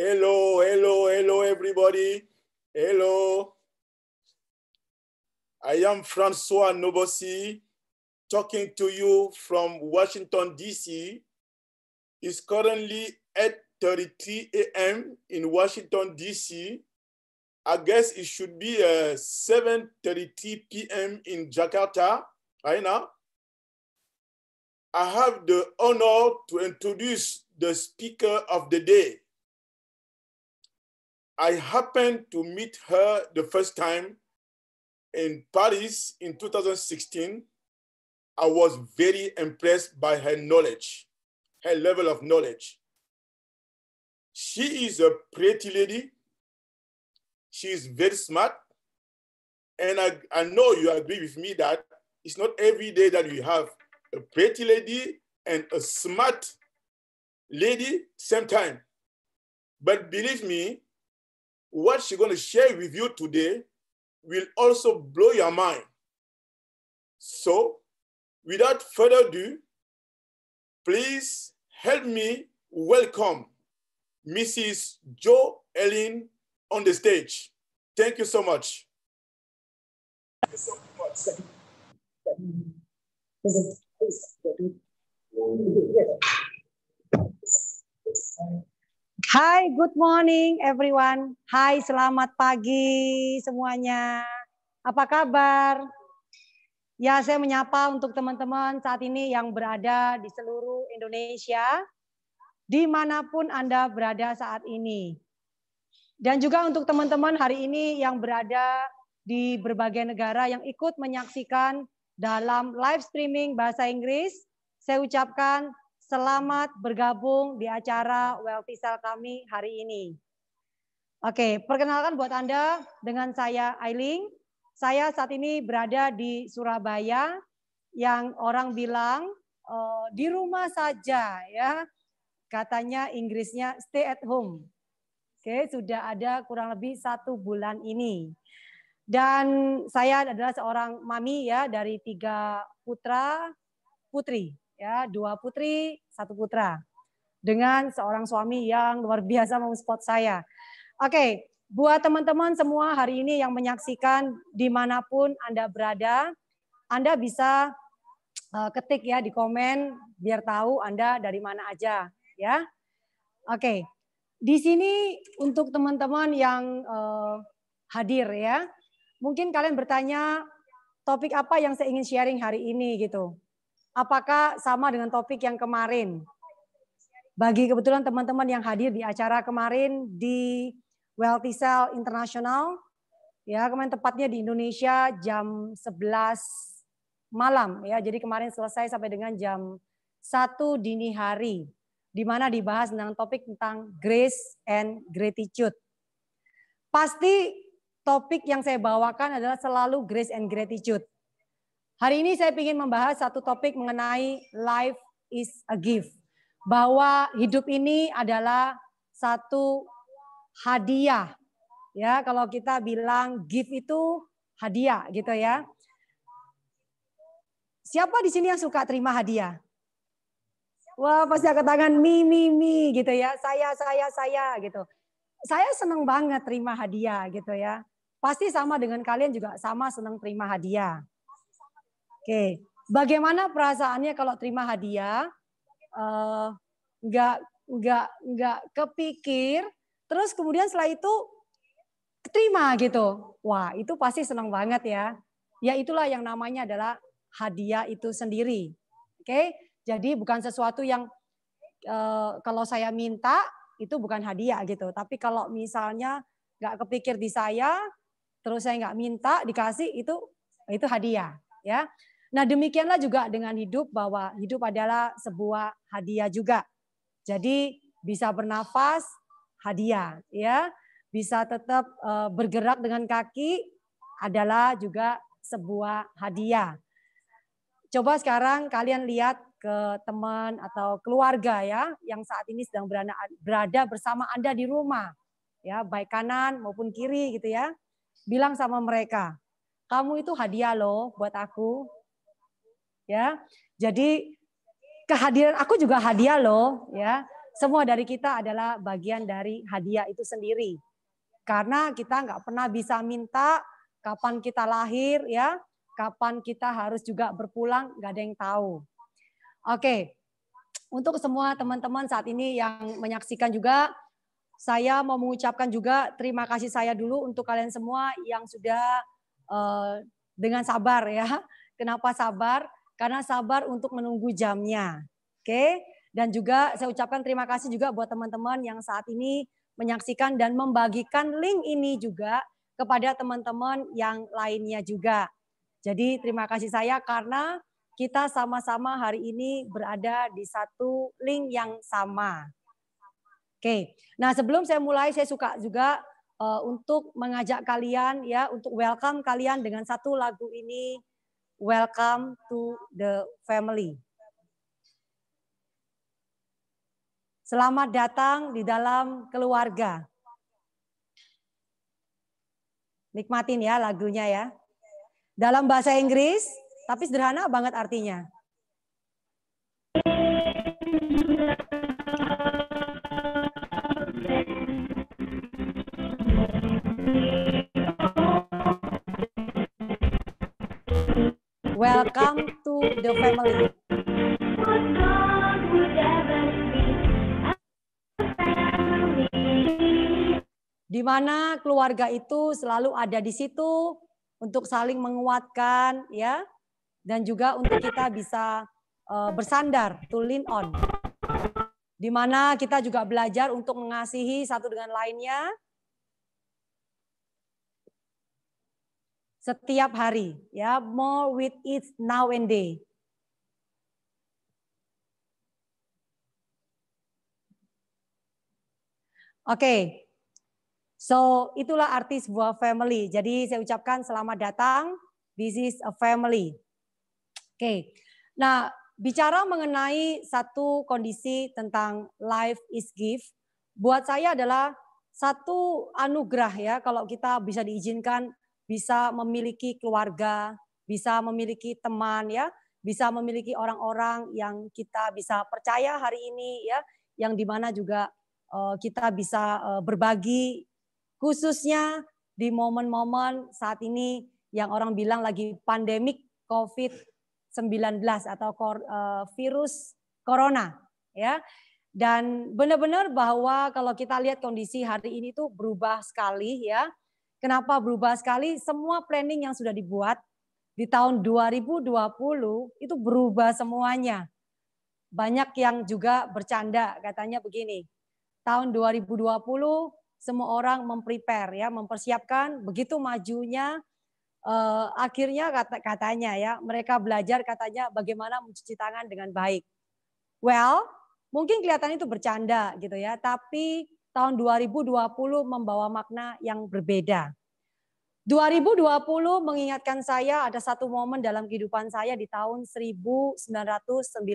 Hello, hello, hello, everybody. Hello. I am Francois Nobosi talking to you from Washington, D.C. It's currently 8.33 a.m. in Washington, D.C. I guess it should be uh, 7.33 p.m. in Jakarta right now. I have the honor to introduce the speaker of the day. I happened to meet her the first time in Paris in 2016. I was very impressed by her knowledge, her level of knowledge. She is a pretty lady. She is very smart. And I, I know you agree with me that it's not every day that you have a pretty lady and a smart lady same time. But believe me, what she's going to share with you today will also blow your mind. So, without further ado, please help me welcome Mrs. Jo Ellen on the stage. Thank you so much. Thank you so much. Hai, good morning everyone. Hai, selamat pagi semuanya. Apa kabar? Ya, saya menyapa untuk teman-teman saat ini yang berada di seluruh Indonesia, dimanapun Anda berada saat ini. Dan juga untuk teman-teman hari ini yang berada di berbagai negara yang ikut menyaksikan dalam live streaming bahasa Inggris, saya ucapkan Selamat bergabung di acara Wealthy Cell kami hari ini. Oke, perkenalkan buat Anda dengan saya Ailing. Saya saat ini berada di Surabaya yang orang bilang uh, di rumah saja ya. Katanya Inggrisnya stay at home. Oke, sudah ada kurang lebih satu bulan ini. Dan saya adalah seorang mami ya dari tiga putra putri ya dua putri, satu putra. Dengan seorang suami yang luar biasa spot saya. Oke, buat teman-teman semua hari ini yang menyaksikan dimanapun Anda berada, Anda bisa eh, ketik ya di komen biar tahu Anda dari mana aja ya. Oke. Di sini untuk teman-teman yang eh, hadir ya. Mungkin kalian bertanya topik apa yang saya ingin sharing hari ini gitu. Apakah sama dengan topik yang kemarin? Bagi kebetulan teman-teman yang hadir di acara kemarin di Wealthy Cell International, ya kemarin tepatnya di Indonesia jam 11 malam ya. Jadi kemarin selesai sampai dengan jam satu dini hari di mana dibahas tentang topik tentang grace and gratitude. Pasti topik yang saya bawakan adalah selalu grace and gratitude. Hari ini saya ingin membahas satu topik mengenai life is a gift. Bahwa hidup ini adalah satu hadiah. Ya, kalau kita bilang gift itu hadiah gitu ya. Siapa di sini yang suka terima hadiah? Wah, pasti angkat tangan mi mi mi gitu ya. Saya saya saya gitu. Saya senang banget terima hadiah gitu ya. Pasti sama dengan kalian juga sama senang terima hadiah Oke, bagaimana perasaannya kalau terima hadiah? Uh, nggak nggak nggak kepikir, terus kemudian setelah itu terima gitu. Wah, itu pasti senang banget ya. Ya itulah yang namanya adalah hadiah itu sendiri. Oke, jadi bukan sesuatu yang uh, kalau saya minta itu bukan hadiah gitu. Tapi kalau misalnya nggak kepikir di saya, terus saya nggak minta dikasih itu itu hadiah ya. Nah demikianlah juga dengan hidup bahwa hidup adalah sebuah hadiah juga. Jadi bisa bernafas hadiah ya, bisa tetap eh, bergerak dengan kaki adalah juga sebuah hadiah. Coba sekarang kalian lihat ke teman atau keluarga ya yang saat ini sedang berada, berada bersama Anda di rumah. Ya, baik kanan maupun kiri gitu ya. Bilang sama mereka, kamu itu hadiah loh buat aku ya. Jadi kehadiran aku juga hadiah loh, ya. Semua dari kita adalah bagian dari hadiah itu sendiri. Karena kita nggak pernah bisa minta kapan kita lahir, ya, kapan kita harus juga berpulang, nggak ada yang tahu. Oke, untuk semua teman-teman saat ini yang menyaksikan juga, saya mau mengucapkan juga terima kasih saya dulu untuk kalian semua yang sudah uh, dengan sabar ya. Kenapa sabar? karena sabar untuk menunggu jamnya. Oke, dan juga saya ucapkan terima kasih juga buat teman-teman yang saat ini menyaksikan dan membagikan link ini juga kepada teman-teman yang lainnya juga. Jadi terima kasih saya karena kita sama-sama hari ini berada di satu link yang sama. Oke, nah sebelum saya mulai saya suka juga uh, untuk mengajak kalian ya untuk welcome kalian dengan satu lagu ini welcome to the family. Selamat datang di dalam keluarga. Nikmatin ya lagunya ya. Dalam bahasa Inggris, tapi sederhana banget artinya. Welcome to the family. Di mana keluarga itu selalu ada di situ untuk saling menguatkan ya dan juga untuk kita bisa uh, bersandar to lean on. Di mana kita juga belajar untuk mengasihi satu dengan lainnya setiap hari ya more with it now and day Oke, okay. so itulah arti sebuah family. Jadi saya ucapkan selamat datang. This is a family. Oke, okay. nah bicara mengenai satu kondisi tentang life is gift, buat saya adalah satu anugerah ya kalau kita bisa diizinkan bisa memiliki keluarga, bisa memiliki teman ya, bisa memiliki orang-orang yang kita bisa percaya hari ini ya, yang dimana juga uh, kita bisa uh, berbagi khususnya di momen-momen saat ini yang orang bilang lagi pandemik COVID-19 atau kor, uh, virus corona ya. Dan benar-benar bahwa kalau kita lihat kondisi hari ini tuh berubah sekali ya. Kenapa berubah sekali? Semua planning yang sudah dibuat di tahun 2020 itu berubah semuanya. Banyak yang juga bercanda katanya begini. Tahun 2020 semua orang memprepare ya, mempersiapkan begitu majunya eh, akhirnya kata, katanya ya, mereka belajar katanya bagaimana mencuci tangan dengan baik. Well, mungkin kelihatan itu bercanda gitu ya, tapi tahun 2020 membawa makna yang berbeda. 2020 mengingatkan saya ada satu momen dalam kehidupan saya di tahun 1998.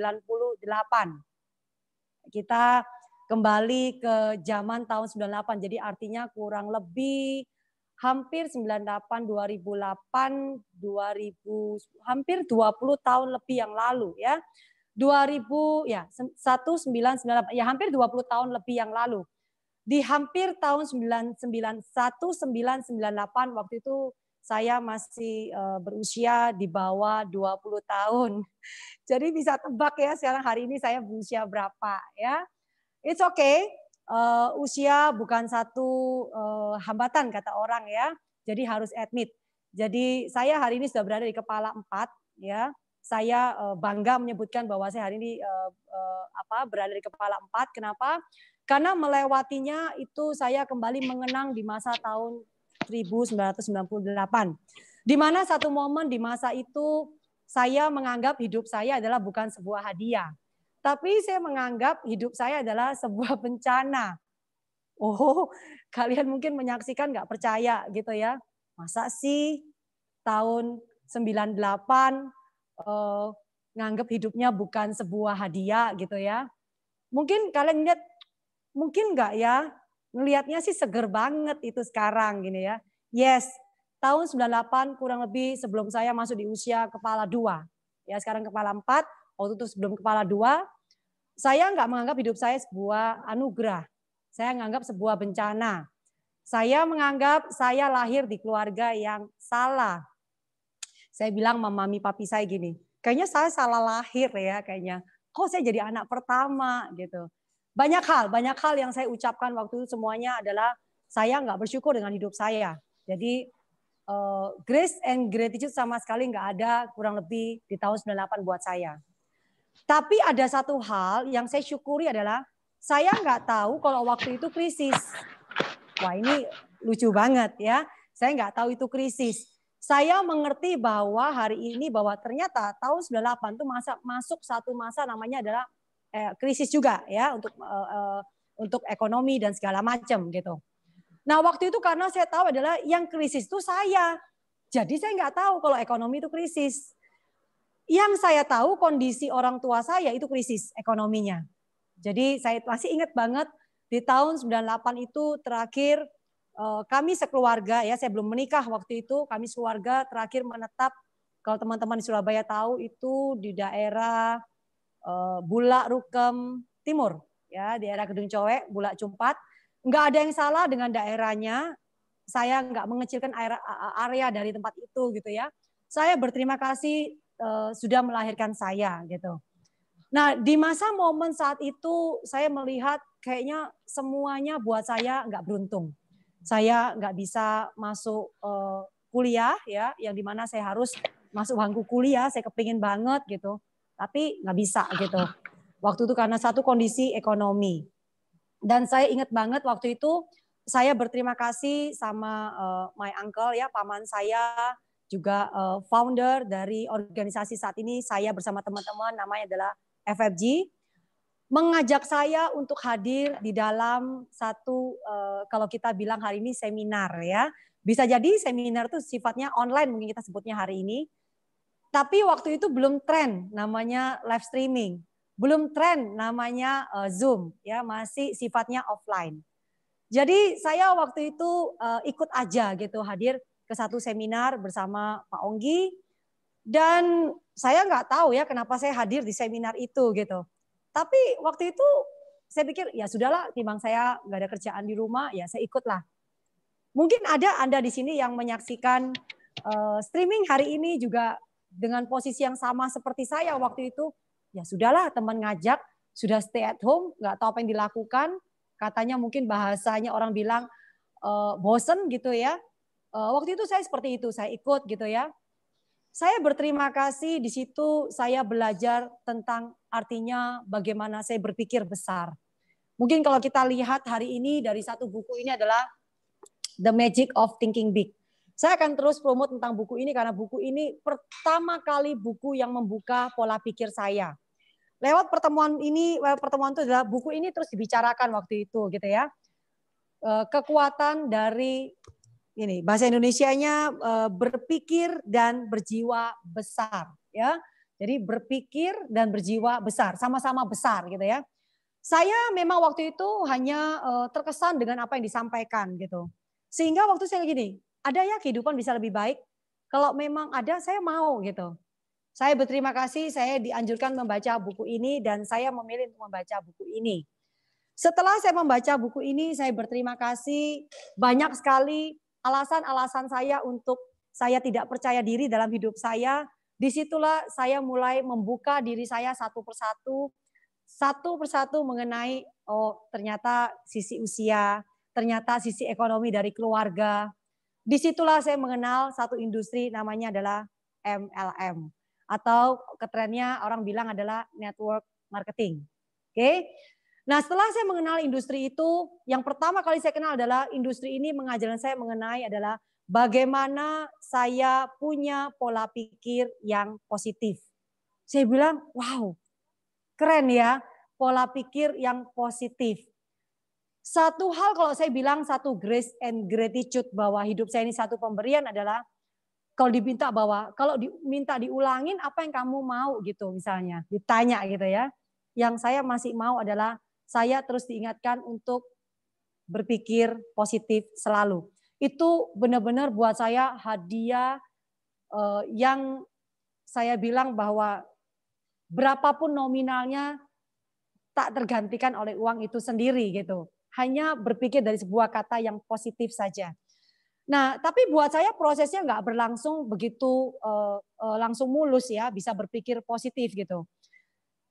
Kita kembali ke zaman tahun 98. Jadi artinya kurang lebih hampir 98 2008 2000 hampir 20 tahun lebih yang lalu ya. 2000 ya 1998 ya hampir 20 tahun lebih yang lalu di hampir tahun 1991 1998 waktu itu saya masih eh, berusia di bawah 20 tahun. Jadi bisa tebak ya sekarang hari ini saya berusia berapa ya. It's okay. Uh, usia bukan satu uh, hambatan kata orang ya. Jadi harus admit. Jadi saya hari ini sudah berada di kepala empat ya. Saya uh, bangga menyebutkan bahwa saya hari ini uh, uh, apa berada di kepala empat. Kenapa? Karena melewatinya itu saya kembali mengenang di masa tahun 1998. Di mana satu momen di masa itu saya menganggap hidup saya adalah bukan sebuah hadiah. Tapi saya menganggap hidup saya adalah sebuah bencana. Oh, kalian mungkin menyaksikan nggak percaya gitu ya. Masa sih tahun 98 eh, nganggap hidupnya bukan sebuah hadiah gitu ya. Mungkin kalian lihat mungkin nggak ya? Melihatnya sih seger banget itu sekarang gini ya. Yes, tahun 98 kurang lebih sebelum saya masuk di usia kepala dua. Ya sekarang kepala empat, waktu itu sebelum kepala dua, saya nggak menganggap hidup saya sebuah anugerah. Saya menganggap sebuah bencana. Saya menganggap saya lahir di keluarga yang salah. Saya bilang mamami papi saya gini, kayaknya saya salah lahir ya kayaknya. Kok saya jadi anak pertama gitu banyak hal, banyak hal yang saya ucapkan waktu itu semuanya adalah saya nggak bersyukur dengan hidup saya. Jadi uh, grace and gratitude sama sekali nggak ada kurang lebih di tahun 98 buat saya. Tapi ada satu hal yang saya syukuri adalah saya nggak tahu kalau waktu itu krisis. Wah ini lucu banget ya. Saya nggak tahu itu krisis. Saya mengerti bahwa hari ini bahwa ternyata tahun 98 itu masa, masuk satu masa namanya adalah Eh, krisis juga ya untuk eh, eh, untuk ekonomi dan segala macam gitu. Nah waktu itu karena saya tahu adalah yang krisis itu saya, jadi saya nggak tahu kalau ekonomi itu krisis. Yang saya tahu kondisi orang tua saya itu krisis ekonominya. Jadi saya masih ingat banget di tahun 98 itu terakhir kami sekeluarga ya saya belum menikah waktu itu kami sekeluarga terakhir menetap kalau teman-teman di Surabaya tahu itu di daerah Eh, Bulak Rukem Timur ya di daerah Gedung Cowek, Bulak Cumpat. Nggak ada yang salah dengan daerahnya. Saya nggak mengecilkan area, dari tempat itu gitu ya. Saya berterima kasih uh, sudah melahirkan saya gitu. Nah di masa momen saat itu saya melihat kayaknya semuanya buat saya nggak beruntung. Saya nggak bisa masuk uh, kuliah ya, yang dimana saya harus masuk bangku kuliah, saya kepingin banget gitu tapi nggak bisa gitu. Waktu itu karena satu kondisi ekonomi. Dan saya ingat banget waktu itu saya berterima kasih sama uh, my uncle ya paman saya juga uh, founder dari organisasi saat ini saya bersama teman-teman namanya adalah FFG mengajak saya untuk hadir di dalam satu uh, kalau kita bilang hari ini seminar ya bisa jadi seminar itu sifatnya online mungkin kita sebutnya hari ini tapi waktu itu belum tren namanya live streaming, belum tren namanya uh, Zoom, ya masih sifatnya offline. Jadi saya waktu itu uh, ikut aja gitu hadir ke satu seminar bersama Pak Onggi dan saya nggak tahu ya kenapa saya hadir di seminar itu gitu. Tapi waktu itu saya pikir ya sudahlah timbang saya nggak ada kerjaan di rumah ya saya ikutlah. Mungkin ada Anda di sini yang menyaksikan uh, streaming hari ini juga dengan posisi yang sama seperti saya waktu itu, ya sudahlah teman ngajak, sudah stay at home, nggak tahu apa yang dilakukan, katanya mungkin bahasanya orang bilang e, bosen gitu ya. E, waktu itu saya seperti itu, saya ikut gitu ya. Saya berterima kasih di situ saya belajar tentang artinya bagaimana saya berpikir besar. Mungkin kalau kita lihat hari ini dari satu buku ini adalah The Magic of Thinking Big. Saya akan terus promote tentang buku ini karena buku ini pertama kali buku yang membuka pola pikir saya. Lewat pertemuan ini, pertemuan itu adalah buku ini terus dibicarakan waktu itu gitu ya. Eh, kekuatan dari ini bahasa Indonesianya eh, berpikir dan berjiwa besar ya. Jadi berpikir dan berjiwa besar, sama-sama besar gitu ya. Saya memang waktu itu hanya eh, terkesan dengan apa yang disampaikan gitu. Sehingga waktu saya gini, ada ya kehidupan bisa lebih baik? Kalau memang ada, saya mau gitu. Saya berterima kasih, saya dianjurkan membaca buku ini dan saya memilih untuk membaca buku ini. Setelah saya membaca buku ini, saya berterima kasih banyak sekali alasan-alasan saya untuk saya tidak percaya diri dalam hidup saya. Disitulah saya mulai membuka diri saya satu persatu, satu persatu mengenai oh ternyata sisi usia, ternyata sisi ekonomi dari keluarga, disitulah saya mengenal satu industri namanya adalah MLM atau keterannya orang bilang adalah network marketing. Oke. Okay? Nah, setelah saya mengenal industri itu, yang pertama kali saya kenal adalah industri ini mengajarkan saya mengenai adalah bagaimana saya punya pola pikir yang positif. Saya bilang, "Wow. Keren ya, pola pikir yang positif." Satu hal kalau saya bilang satu grace and gratitude bahwa hidup saya ini satu pemberian adalah kalau diminta bahwa kalau diminta diulangin apa yang kamu mau gitu misalnya ditanya gitu ya. Yang saya masih mau adalah saya terus diingatkan untuk berpikir positif selalu. Itu benar-benar buat saya hadiah eh, yang saya bilang bahwa berapapun nominalnya tak tergantikan oleh uang itu sendiri gitu hanya berpikir dari sebuah kata yang positif saja. Nah, tapi buat saya prosesnya nggak berlangsung begitu uh, uh, langsung mulus ya, bisa berpikir positif gitu.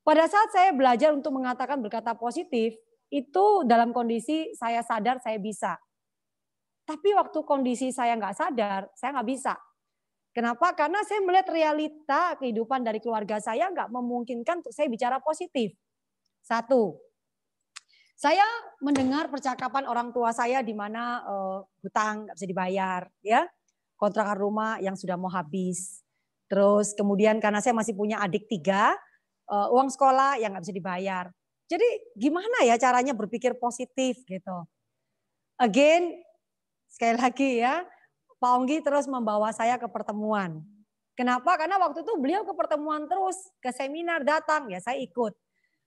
Pada saat saya belajar untuk mengatakan berkata positif, itu dalam kondisi saya sadar saya bisa. Tapi waktu kondisi saya nggak sadar, saya nggak bisa. Kenapa? Karena saya melihat realita kehidupan dari keluarga saya nggak memungkinkan untuk saya bicara positif. Satu. Saya mendengar percakapan orang tua saya di mana uh, hutang nggak bisa dibayar, ya kontrakan rumah yang sudah mau habis. Terus kemudian karena saya masih punya adik tiga, uh, uang sekolah yang nggak bisa dibayar. Jadi gimana ya caranya berpikir positif gitu. Again, sekali lagi ya, Pak Onggi terus membawa saya ke pertemuan. Kenapa? Karena waktu itu beliau ke pertemuan terus, ke seminar datang, ya saya ikut.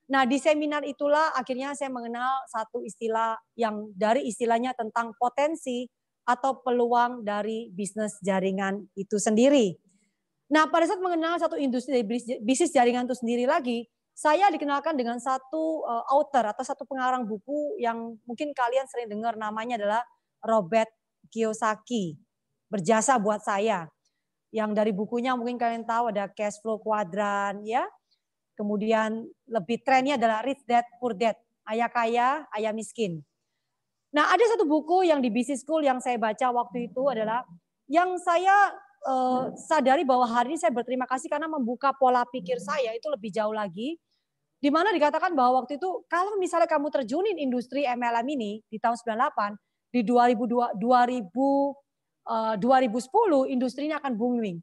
Nah, di seminar itulah akhirnya saya mengenal satu istilah yang dari istilahnya tentang potensi atau peluang dari bisnis jaringan itu sendiri. Nah, pada saat mengenal satu industri bisnis jaringan itu sendiri lagi, saya dikenalkan dengan satu eh, author atau satu pengarang buku yang mungkin kalian sering dengar namanya adalah Robert Kiyosaki. Berjasa buat saya. Yang dari bukunya mungkin kalian tahu ada cash flow kuadran ya Kemudian lebih trennya adalah Rich Dad Poor Dad, ayah kaya, ayah miskin. Nah, ada satu buku yang di business school yang saya baca waktu itu adalah yang saya eh, sadari bahwa hari ini saya berterima kasih karena membuka pola pikir saya itu lebih jauh lagi. Di mana dikatakan bahwa waktu itu kalau misalnya kamu terjunin industri MLM ini di tahun 98, di 2002, 2000, eh, 2010 industrinya akan booming.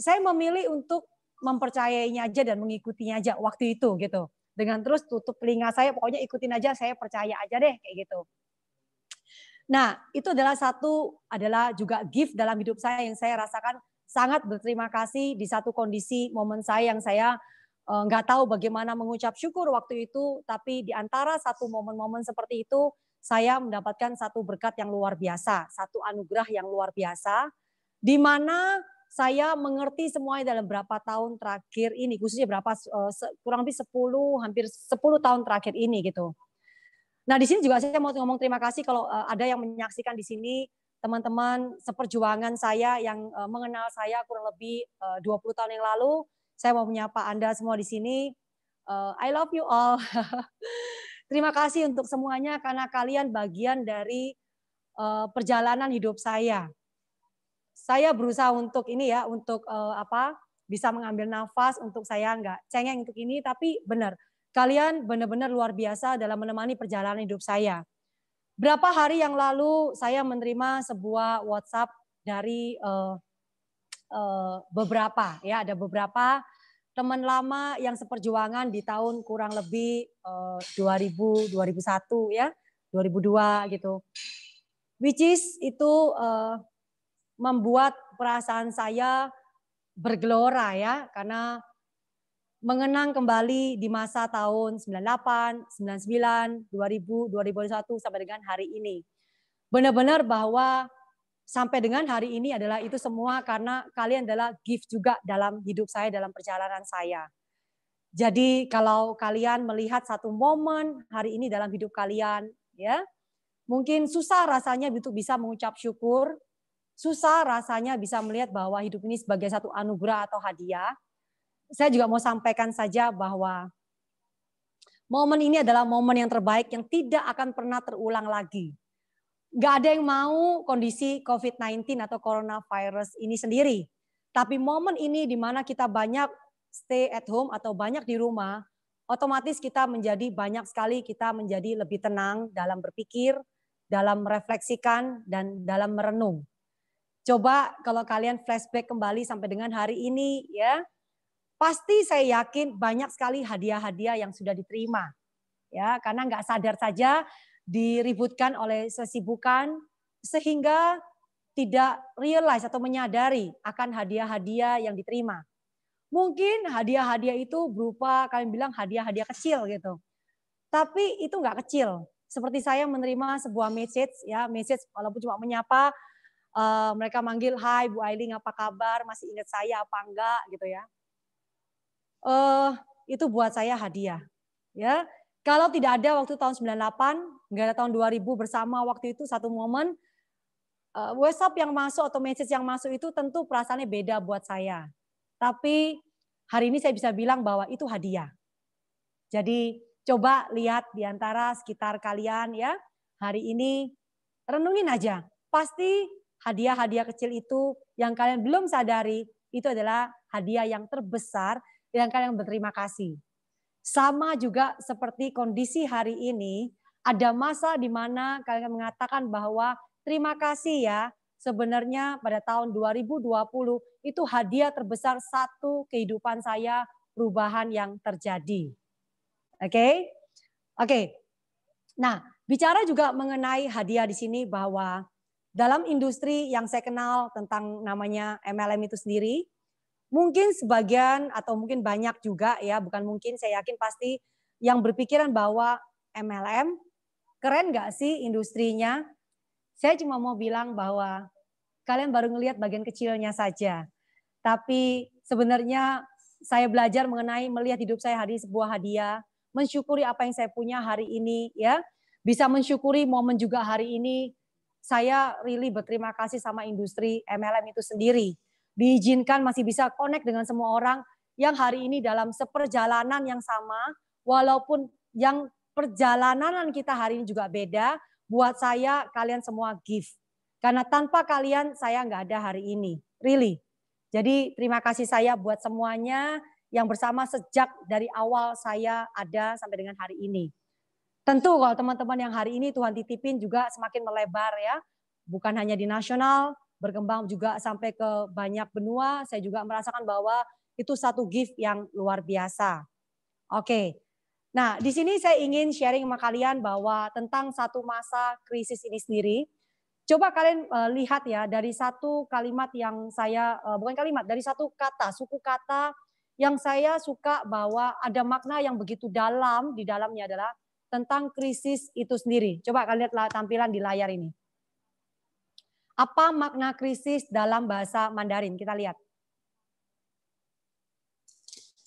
Saya memilih untuk mempercayainya aja dan mengikutinya aja waktu itu gitu. Dengan terus tutup telinga saya, pokoknya ikutin aja, saya percaya aja deh kayak gitu. Nah, itu adalah satu adalah juga gift dalam hidup saya yang saya rasakan sangat berterima kasih di satu kondisi momen saya yang saya eh, nggak tahu bagaimana mengucap syukur waktu itu, tapi di antara satu momen-momen seperti itu saya mendapatkan satu berkat yang luar biasa, satu anugerah yang luar biasa, di mana saya mengerti semuanya dalam berapa tahun terakhir ini, khususnya berapa eh, kurang lebih 10 hampir 10 tahun terakhir ini gitu. Nah, di sini juga saya mau ngomong terima kasih kalau eh, ada yang menyaksikan di sini teman-teman seperjuangan saya yang eh, mengenal saya kurang lebih 20 tahun yang lalu. Saya mau menyapa Anda semua di sini. I love you all. terima kasih untuk semuanya karena kalian bagian dari perjalanan hidup saya saya berusaha untuk ini ya, untuk uh, apa bisa mengambil nafas, untuk saya enggak cengeng untuk ini, tapi benar. Kalian benar-benar luar biasa dalam menemani perjalanan hidup saya. Berapa hari yang lalu saya menerima sebuah WhatsApp dari uh, uh, beberapa, ya ada beberapa teman lama yang seperjuangan di tahun kurang lebih uh, 2000, 2001 ya, 2002 gitu. Which is itu uh, membuat perasaan saya bergelora ya karena mengenang kembali di masa tahun 98, 99, 2000, 2001 sampai dengan hari ini. Benar-benar bahwa sampai dengan hari ini adalah itu semua karena kalian adalah gift juga dalam hidup saya, dalam perjalanan saya. Jadi kalau kalian melihat satu momen hari ini dalam hidup kalian, ya mungkin susah rasanya untuk bisa mengucap syukur, susah rasanya bisa melihat bahwa hidup ini sebagai satu anugerah atau hadiah. Saya juga mau sampaikan saja bahwa momen ini adalah momen yang terbaik yang tidak akan pernah terulang lagi. Gak ada yang mau kondisi COVID-19 atau coronavirus ini sendiri. Tapi momen ini di mana kita banyak stay at home atau banyak di rumah, otomatis kita menjadi banyak sekali kita menjadi lebih tenang dalam berpikir, dalam merefleksikan, dan dalam merenung Coba kalau kalian flashback kembali sampai dengan hari ini ya. Pasti saya yakin banyak sekali hadiah-hadiah yang sudah diterima. Ya, karena nggak sadar saja diributkan oleh sesibukan sehingga tidak realize atau menyadari akan hadiah-hadiah yang diterima. Mungkin hadiah-hadiah itu berupa kalian bilang hadiah-hadiah kecil gitu. Tapi itu nggak kecil. Seperti saya menerima sebuah message ya, message walaupun cuma menyapa uh, mereka manggil Hai Bu Ailing apa kabar masih ingat saya apa enggak gitu ya uh, itu buat saya hadiah ya kalau tidak ada waktu tahun 98 enggak ada tahun 2000 bersama waktu itu satu momen uh, eh, WhatsApp yang masuk atau message yang masuk itu tentu perasaannya beda buat saya tapi hari ini saya bisa bilang bahwa itu hadiah jadi coba lihat di antara sekitar kalian ya hari ini renungin aja pasti hadiah-hadiah kecil itu yang kalian belum sadari itu adalah hadiah yang terbesar yang kalian berterima kasih. Sama juga seperti kondisi hari ini, ada masa di mana kalian mengatakan bahwa terima kasih ya, sebenarnya pada tahun 2020 itu hadiah terbesar satu kehidupan saya perubahan yang terjadi. Oke? Okay? Oke. Okay. Nah, bicara juga mengenai hadiah di sini bahwa dalam industri yang saya kenal tentang namanya MLM itu sendiri, mungkin sebagian atau mungkin banyak juga ya, bukan mungkin saya yakin pasti yang berpikiran bahwa MLM keren gak sih industrinya? Saya cuma mau bilang bahwa kalian baru ngelihat bagian kecilnya saja. Tapi sebenarnya saya belajar mengenai melihat hidup saya hari sebuah hadiah, mensyukuri apa yang saya punya hari ini ya. Bisa mensyukuri momen juga hari ini saya really berterima kasih sama industri MLM itu sendiri. Diizinkan masih bisa connect dengan semua orang yang hari ini dalam seperjalanan yang sama, walaupun yang perjalanan kita hari ini juga beda, buat saya kalian semua give. Karena tanpa kalian saya nggak ada hari ini, really. Jadi terima kasih saya buat semuanya yang bersama sejak dari awal saya ada sampai dengan hari ini. Tentu kalau teman-teman yang hari ini Tuhan titipin juga semakin melebar ya. Bukan hanya di nasional, berkembang juga sampai ke banyak benua. Saya juga merasakan bahwa itu satu gift yang luar biasa. Oke. Nah, di sini saya ingin sharing sama kalian bahwa tentang satu masa krisis ini sendiri. Coba kalian uh, lihat ya dari satu kalimat yang saya uh, bukan kalimat, dari satu kata, suku kata yang saya suka bahwa ada makna yang begitu dalam di dalamnya adalah tentang krisis itu sendiri. Coba kalian lihat tampilan di layar ini. Apa makna krisis dalam bahasa Mandarin? Kita lihat.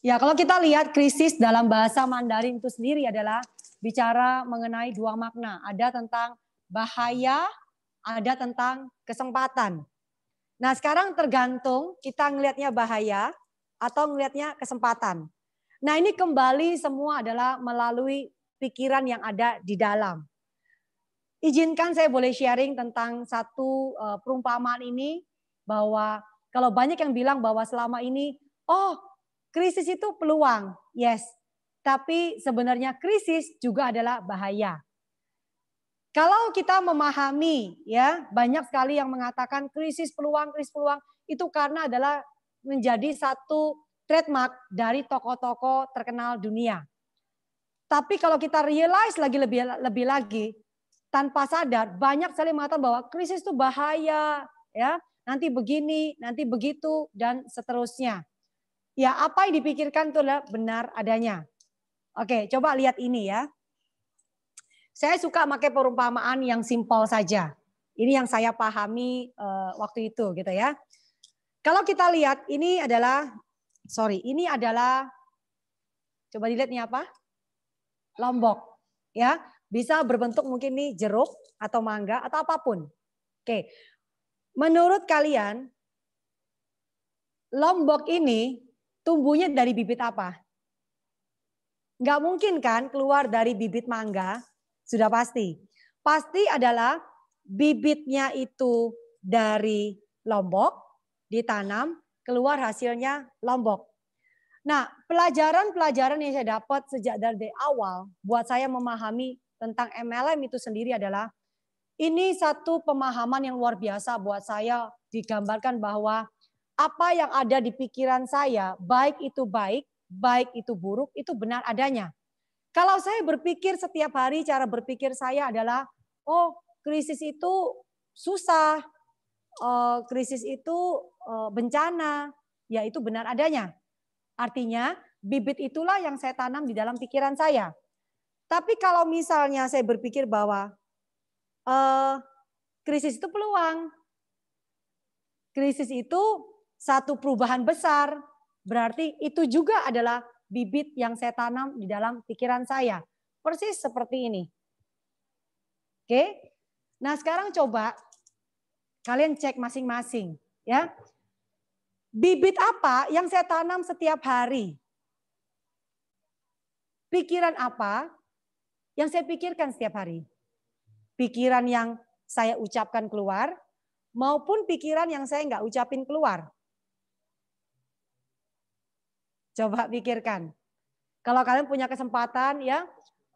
Ya, kalau kita lihat krisis dalam bahasa Mandarin itu sendiri adalah bicara mengenai dua makna. Ada tentang bahaya, ada tentang kesempatan. Nah, sekarang tergantung kita ngelihatnya bahaya atau ngelihatnya kesempatan. Nah, ini kembali semua adalah melalui pikiran yang ada di dalam. Izinkan saya boleh sharing tentang satu eh, perumpamaan ini bahwa kalau banyak yang bilang bahwa selama ini oh krisis itu peluang, yes, tapi sebenarnya krisis juga adalah bahaya. Kalau kita memahami ya, banyak sekali yang mengatakan krisis peluang, krisis peluang itu karena adalah menjadi satu trademark dari tokoh-tokoh terkenal dunia. Tapi kalau kita realize lagi lebih lebih lagi tanpa sadar banyak sekali mengatakan bahwa krisis itu bahaya ya nanti begini nanti begitu dan seterusnya ya apa yang dipikirkan itu adalah benar adanya oke coba lihat ini ya saya suka pakai perumpamaan yang simpel saja ini yang saya pahami uh, waktu itu gitu ya kalau kita lihat ini adalah sorry ini adalah coba dilihat ini apa lombok ya bisa berbentuk mungkin nih jeruk atau mangga atau apapun oke menurut kalian lombok ini tumbuhnya dari bibit apa nggak mungkin kan keluar dari bibit mangga sudah pasti pasti adalah bibitnya itu dari lombok ditanam keluar hasilnya lombok Nah, pelajaran-pelajaran yang saya dapat sejak dari awal buat saya memahami tentang MLM itu sendiri adalah ini satu pemahaman yang luar biasa buat saya digambarkan bahwa apa yang ada di pikiran saya, baik itu baik, baik itu buruk, itu benar adanya. Kalau saya berpikir setiap hari cara berpikir saya adalah oh, krisis itu susah, eh, krisis itu eh, bencana, ya itu benar adanya. Artinya bibit itulah yang saya tanam di dalam pikiran saya. Tapi kalau misalnya saya berpikir bahwa eh, krisis itu peluang, krisis itu satu perubahan besar, berarti itu juga adalah bibit yang saya tanam di dalam pikiran saya. Persis seperti ini. Oke. Nah, sekarang coba kalian cek masing-masing ya. Bibit apa yang saya tanam setiap hari? Pikiran apa yang saya pikirkan setiap hari? Pikiran yang saya ucapkan keluar maupun pikiran yang saya nggak ucapin keluar. Coba pikirkan. Kalau kalian punya kesempatan ya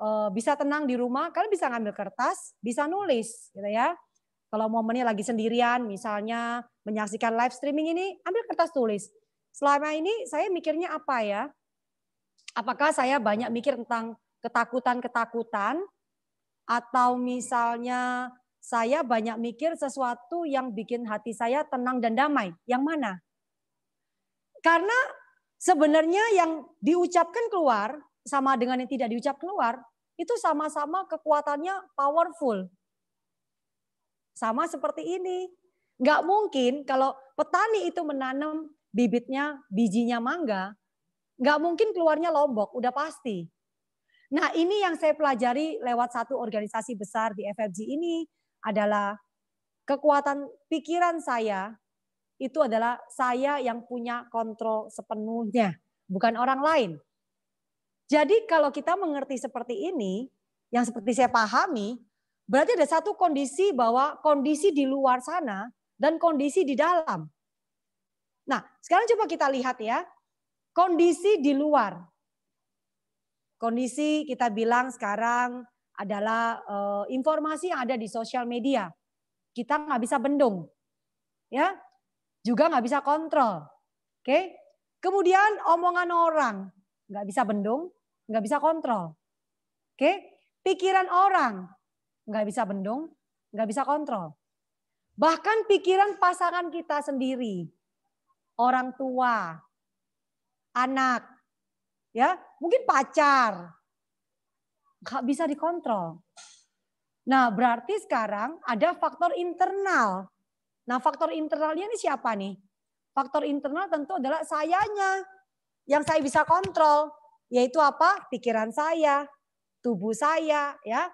eh, bisa tenang di rumah, kalian bisa ngambil kertas, bisa nulis gitu ya. Kalau momennya lagi sendirian, misalnya menyaksikan live streaming ini, ambil kertas tulis. Selama ini saya mikirnya apa ya? Apakah saya banyak mikir tentang ketakutan-ketakutan atau misalnya saya banyak mikir sesuatu yang bikin hati saya tenang dan damai. Yang mana? Karena sebenarnya yang diucapkan keluar sama dengan yang tidak diucap keluar itu sama-sama kekuatannya powerful. Sama seperti ini. Nggak mungkin kalau petani itu menanam bibitnya, bijinya mangga, nggak mungkin keluarnya lombok, udah pasti. Nah ini yang saya pelajari lewat satu organisasi besar di FFG ini adalah kekuatan pikiran saya itu adalah saya yang punya kontrol sepenuhnya, bukan orang lain. Jadi kalau kita mengerti seperti ini, yang seperti saya pahami, Berarti ada satu kondisi bahwa kondisi di luar sana dan kondisi di dalam. Nah, sekarang coba kita lihat ya. Kondisi di luar. Kondisi kita bilang sekarang adalah e, informasi yang ada di sosial media. Kita nggak bisa bendung. Ya. Juga nggak bisa kontrol. Oke. Kemudian omongan orang. Nggak bisa bendung, nggak bisa kontrol. Oke. Pikiran orang, nggak bisa bendung, nggak bisa kontrol. Bahkan pikiran pasangan kita sendiri, orang tua, anak, ya mungkin pacar, nggak bisa dikontrol. Nah berarti sekarang ada faktor internal. Nah faktor internalnya ini siapa nih? Faktor internal tentu adalah sayanya yang saya bisa kontrol, yaitu apa? Pikiran saya, tubuh saya, ya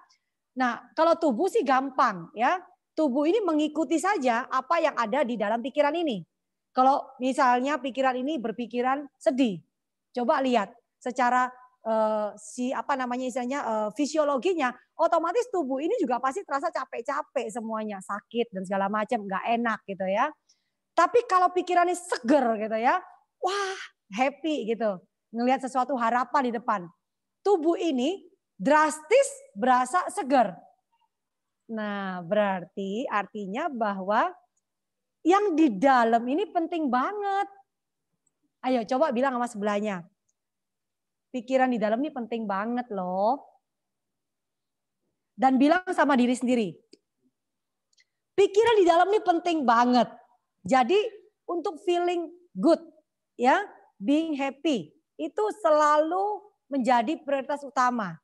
Nah, kalau tubuh sih gampang ya. Tubuh ini mengikuti saja apa yang ada di dalam pikiran ini. Kalau misalnya pikiran ini berpikiran sedih, coba lihat secara uh, si apa namanya misalnya uh, eh, fisiologinya, otomatis tubuh ini juga pasti terasa capek-capek semuanya, sakit dan segala macam, nggak enak gitu ya. Tapi kalau pikirannya seger gitu ya, wah happy gitu, ngelihat sesuatu harapan di depan. Tubuh ini drastis berasa segar. Nah, berarti artinya bahwa yang di dalam ini penting banget. Ayo coba bilang sama sebelahnya. Pikiran di dalam ini penting banget loh. Dan bilang sama diri sendiri. Pikiran di dalam ini penting banget. Jadi untuk feeling good ya, being happy itu selalu menjadi prioritas utama.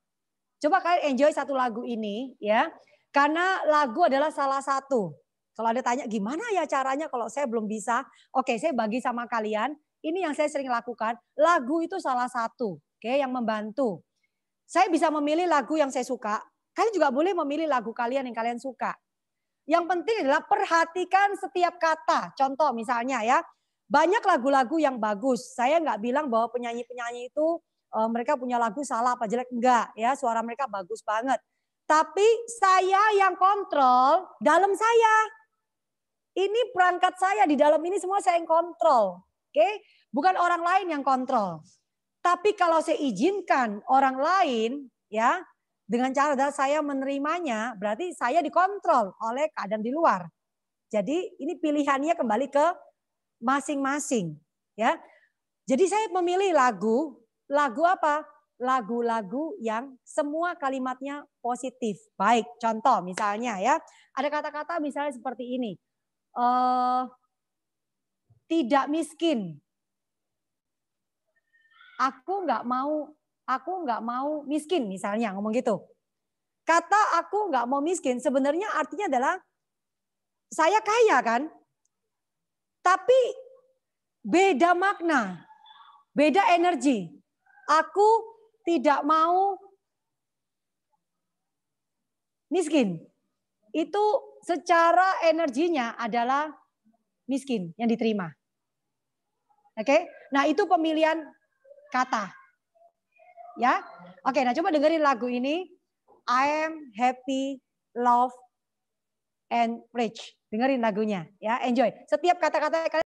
Coba kalian enjoy satu lagu ini ya. Karena lagu adalah salah satu. Kalau ada tanya gimana ya caranya kalau saya belum bisa. Oke saya bagi sama kalian. Ini yang saya sering lakukan. Lagu itu salah satu oke yang membantu. Saya bisa memilih lagu yang saya suka. Kalian juga boleh memilih lagu kalian yang kalian suka. Yang penting adalah perhatikan setiap kata. Contoh misalnya ya, banyak lagu-lagu yang bagus. Saya nggak bilang bahwa penyanyi-penyanyi itu uh, mereka punya lagu salah apa jelek enggak ya suara mereka bagus banget. Tapi saya yang kontrol dalam saya. Ini perangkat saya di dalam ini semua saya yang kontrol. Oke, okay? bukan orang lain yang kontrol. Tapi kalau saya izinkan orang lain ya dengan cara dan saya menerimanya, berarti saya dikontrol oleh keadaan di luar. Jadi ini pilihannya kembali ke masing-masing, ya. Jadi saya memilih lagu Lagu apa? Lagu-lagu yang semua kalimatnya positif. Baik, contoh misalnya ya. Ada kata-kata misalnya seperti ini. Uh, tidak miskin. Aku nggak mau, aku nggak mau miskin misalnya ngomong gitu. Kata aku nggak mau miskin sebenarnya artinya adalah saya kaya kan, tapi beda makna, beda energi. Aku tidak mau miskin. Itu secara energinya adalah miskin yang diterima. Oke. Okay? Nah, itu pemilihan kata. Ya. Oke, okay, nah coba dengerin lagu ini. I am happy, love and rich. Dengerin lagunya ya, enjoy. Setiap kata-kata kalian.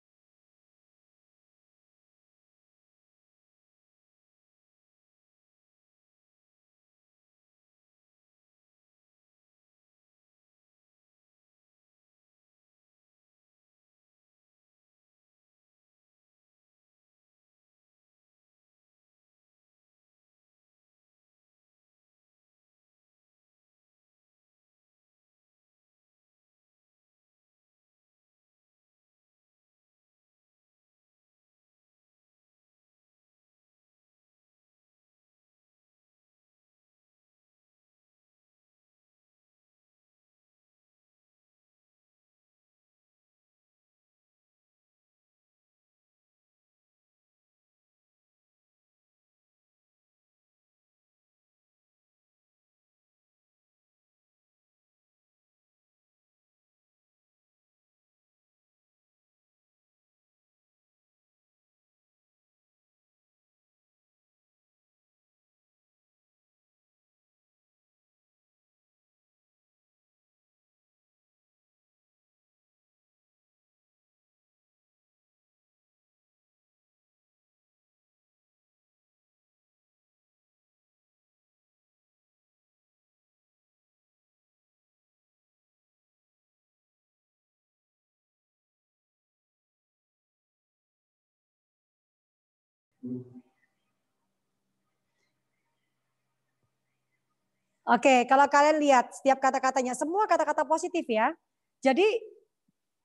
Oke, kalau kalian lihat setiap kata-katanya, semua kata-kata positif ya. Jadi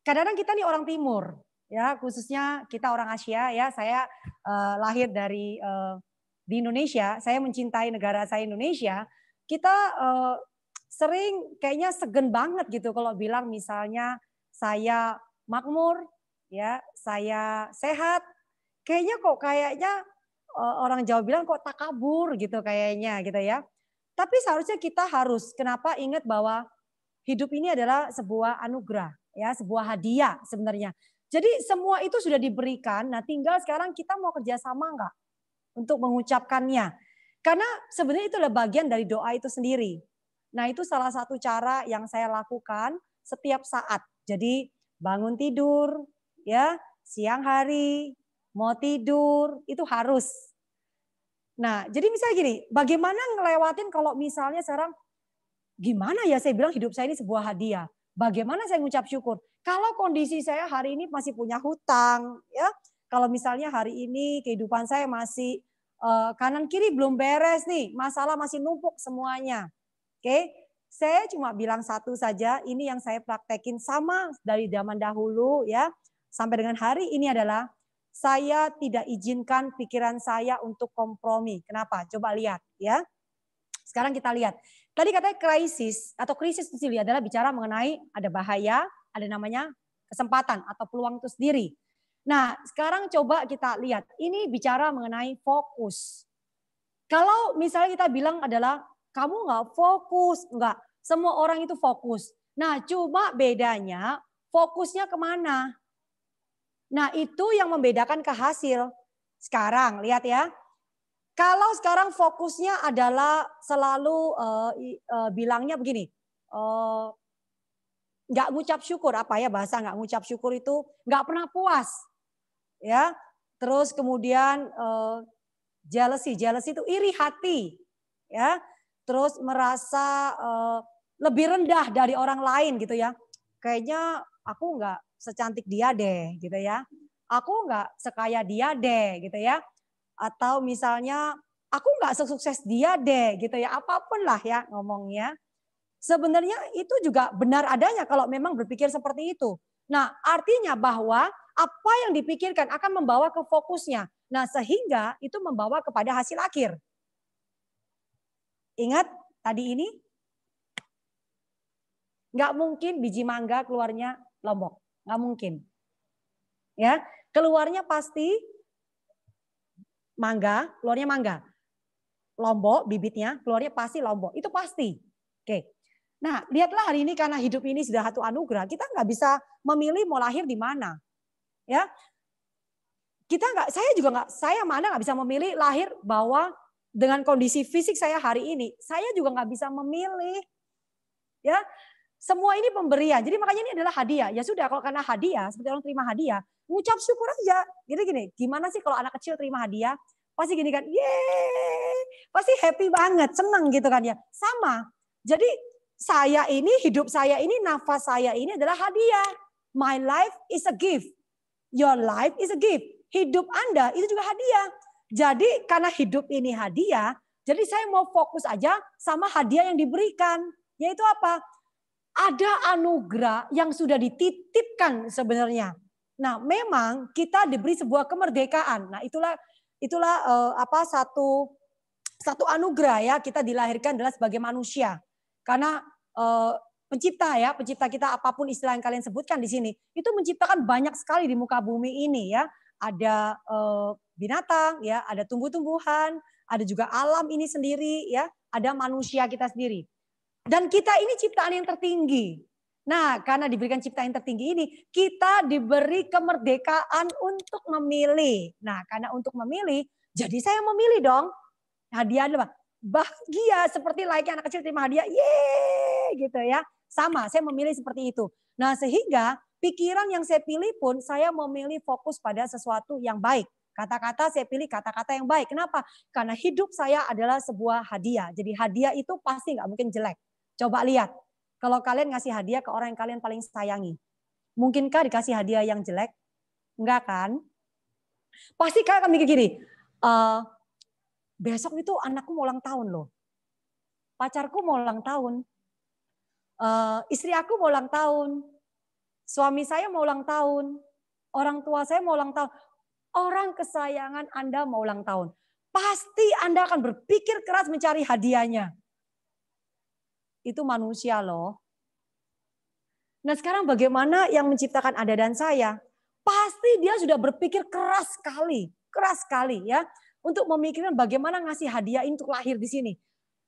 kadang-kadang kita nih orang timur, ya khususnya kita orang Asia ya. Saya uh, lahir dari uh, di Indonesia, saya mencintai negara saya Indonesia. Kita uh, sering kayaknya segen banget gitu kalau bilang misalnya saya makmur, ya saya sehat, kayaknya kok kayaknya eh, orang Jawa bilang kok tak kabur gitu kayaknya gitu ya. Tapi seharusnya kita harus kenapa ingat bahwa hidup ini adalah sebuah anugerah ya, sebuah hadiah sebenarnya. Jadi semua itu sudah diberikan. Nah, tinggal sekarang kita mau kerjasama enggak untuk mengucapkannya? Karena sebenarnya itu adalah bagian dari doa itu sendiri. Nah, itu salah satu cara yang saya lakukan setiap saat. Jadi bangun tidur, ya siang hari, mau tidur, itu harus. Nah, jadi misalnya gini, bagaimana ngelewatin kalau misalnya sekarang, gimana ya saya bilang hidup saya ini sebuah hadiah. Bagaimana saya mengucap syukur? Kalau kondisi saya hari ini masih punya hutang, ya. Kalau misalnya hari ini kehidupan saya masih uh, kanan kiri belum beres nih, masalah masih numpuk semuanya. Oke, okay? saya cuma bilang satu saja, ini yang saya praktekin sama dari zaman dahulu ya sampai dengan hari ini adalah saya tidak izinkan pikiran saya untuk kompromi. Kenapa? Coba lihat ya. Sekarang kita lihat. Tadi katanya krisis atau krisis itu sendiri adalah bicara mengenai ada bahaya, ada namanya kesempatan atau peluang itu sendiri. Nah, sekarang coba kita lihat. Ini bicara mengenai fokus. Kalau misalnya kita bilang adalah kamu nggak fokus, nggak. Semua orang itu fokus. Nah, cuma bedanya fokusnya kemana? Nah, itu yang membedakan ke hasil. Sekarang, lihat ya. Kalau sekarang fokusnya adalah selalu uh, uh, bilangnya begini, uh, nggak ngucap syukur apa ya bahasa nggak ngucap syukur itu nggak pernah puas, ya. Terus kemudian uh, jealousy, jealousy itu iri hati, ya. Terus merasa uh, lebih rendah dari orang lain gitu ya. Kayaknya aku nggak secantik dia deh gitu ya. Aku nggak sekaya dia deh gitu ya. Atau misalnya aku nggak sesukses dia deh gitu ya. Apapun lah ya ngomongnya. Sebenarnya itu juga benar adanya kalau memang berpikir seperti itu. Nah artinya bahwa apa yang dipikirkan akan membawa ke fokusnya. Nah sehingga itu membawa kepada hasil akhir. Ingat tadi ini? Nggak mungkin biji mangga keluarnya lombok nggak mungkin. Ya, keluarnya pasti mangga, keluarnya mangga. Lombok bibitnya, keluarnya pasti lombok. Itu pasti. Oke. Nah, lihatlah hari ini karena hidup ini sudah satu anugerah, kita nggak bisa memilih mau lahir di mana. Ya, kita nggak, saya juga nggak, saya mana nggak bisa memilih lahir bahwa dengan kondisi fisik saya hari ini, saya juga nggak bisa memilih. Ya, semua ini pemberian. Jadi makanya ini adalah hadiah. Ya sudah kalau karena hadiah, seperti orang terima hadiah, ngucap syukur aja. Jadi gini, gimana sih kalau anak kecil terima hadiah? Pasti gini kan, ye, pasti happy banget, seneng gitu kan ya. Sama. Jadi saya ini, hidup saya ini, nafas saya ini adalah hadiah. My life is a gift. Your life is a gift. Hidup Anda itu juga hadiah. Jadi karena hidup ini hadiah, jadi saya mau fokus aja sama hadiah yang diberikan. Yaitu apa? ada anugerah yang sudah dititipkan sebenarnya. Nah, memang kita diberi sebuah kemerdekaan. Nah, itulah itulah eh, apa satu satu anugerah ya kita dilahirkan adalah sebagai manusia. Karena eh, pencipta ya, pencipta kita apapun istilah yang kalian sebutkan di sini, itu menciptakan banyak sekali di muka bumi ini ya. Ada eh, binatang ya, ada tumbuh-tumbuhan, ada juga alam ini sendiri ya, ada manusia kita sendiri. Dan kita ini ciptaan yang tertinggi. Nah, karena diberikan ciptaan yang tertinggi ini, kita diberi kemerdekaan untuk memilih. Nah, karena untuk memilih, jadi saya memilih dong. Hadiah apa? Bahagia seperti layaknya anak kecil terima hadiah. Yeay gitu ya. Sama, saya memilih seperti itu. Nah, sehingga pikiran yang saya pilih pun saya memilih fokus pada sesuatu yang baik. Kata-kata saya pilih kata-kata yang baik. Kenapa? Karena hidup saya adalah sebuah hadiah. Jadi hadiah itu pasti nggak mungkin jelek. Coba lihat, kalau kalian ngasih hadiah ke orang yang kalian paling sayangi, mungkinkah dikasih hadiah yang jelek? Enggak kan? Pasti kalian akan mikir gini, uh, besok itu anakku mau ulang tahun loh. Pacarku mau ulang tahun. Uh, istri aku mau ulang tahun. Suami saya mau ulang tahun. Orang tua saya mau ulang tahun. Orang kesayangan Anda mau ulang tahun. Pasti Anda akan berpikir keras mencari hadiahnya itu manusia loh. Nah sekarang bagaimana yang menciptakan Anda dan saya? Pasti dia sudah berpikir keras sekali, keras sekali ya. Untuk memikirkan bagaimana ngasih hadiah ini untuk lahir di sini.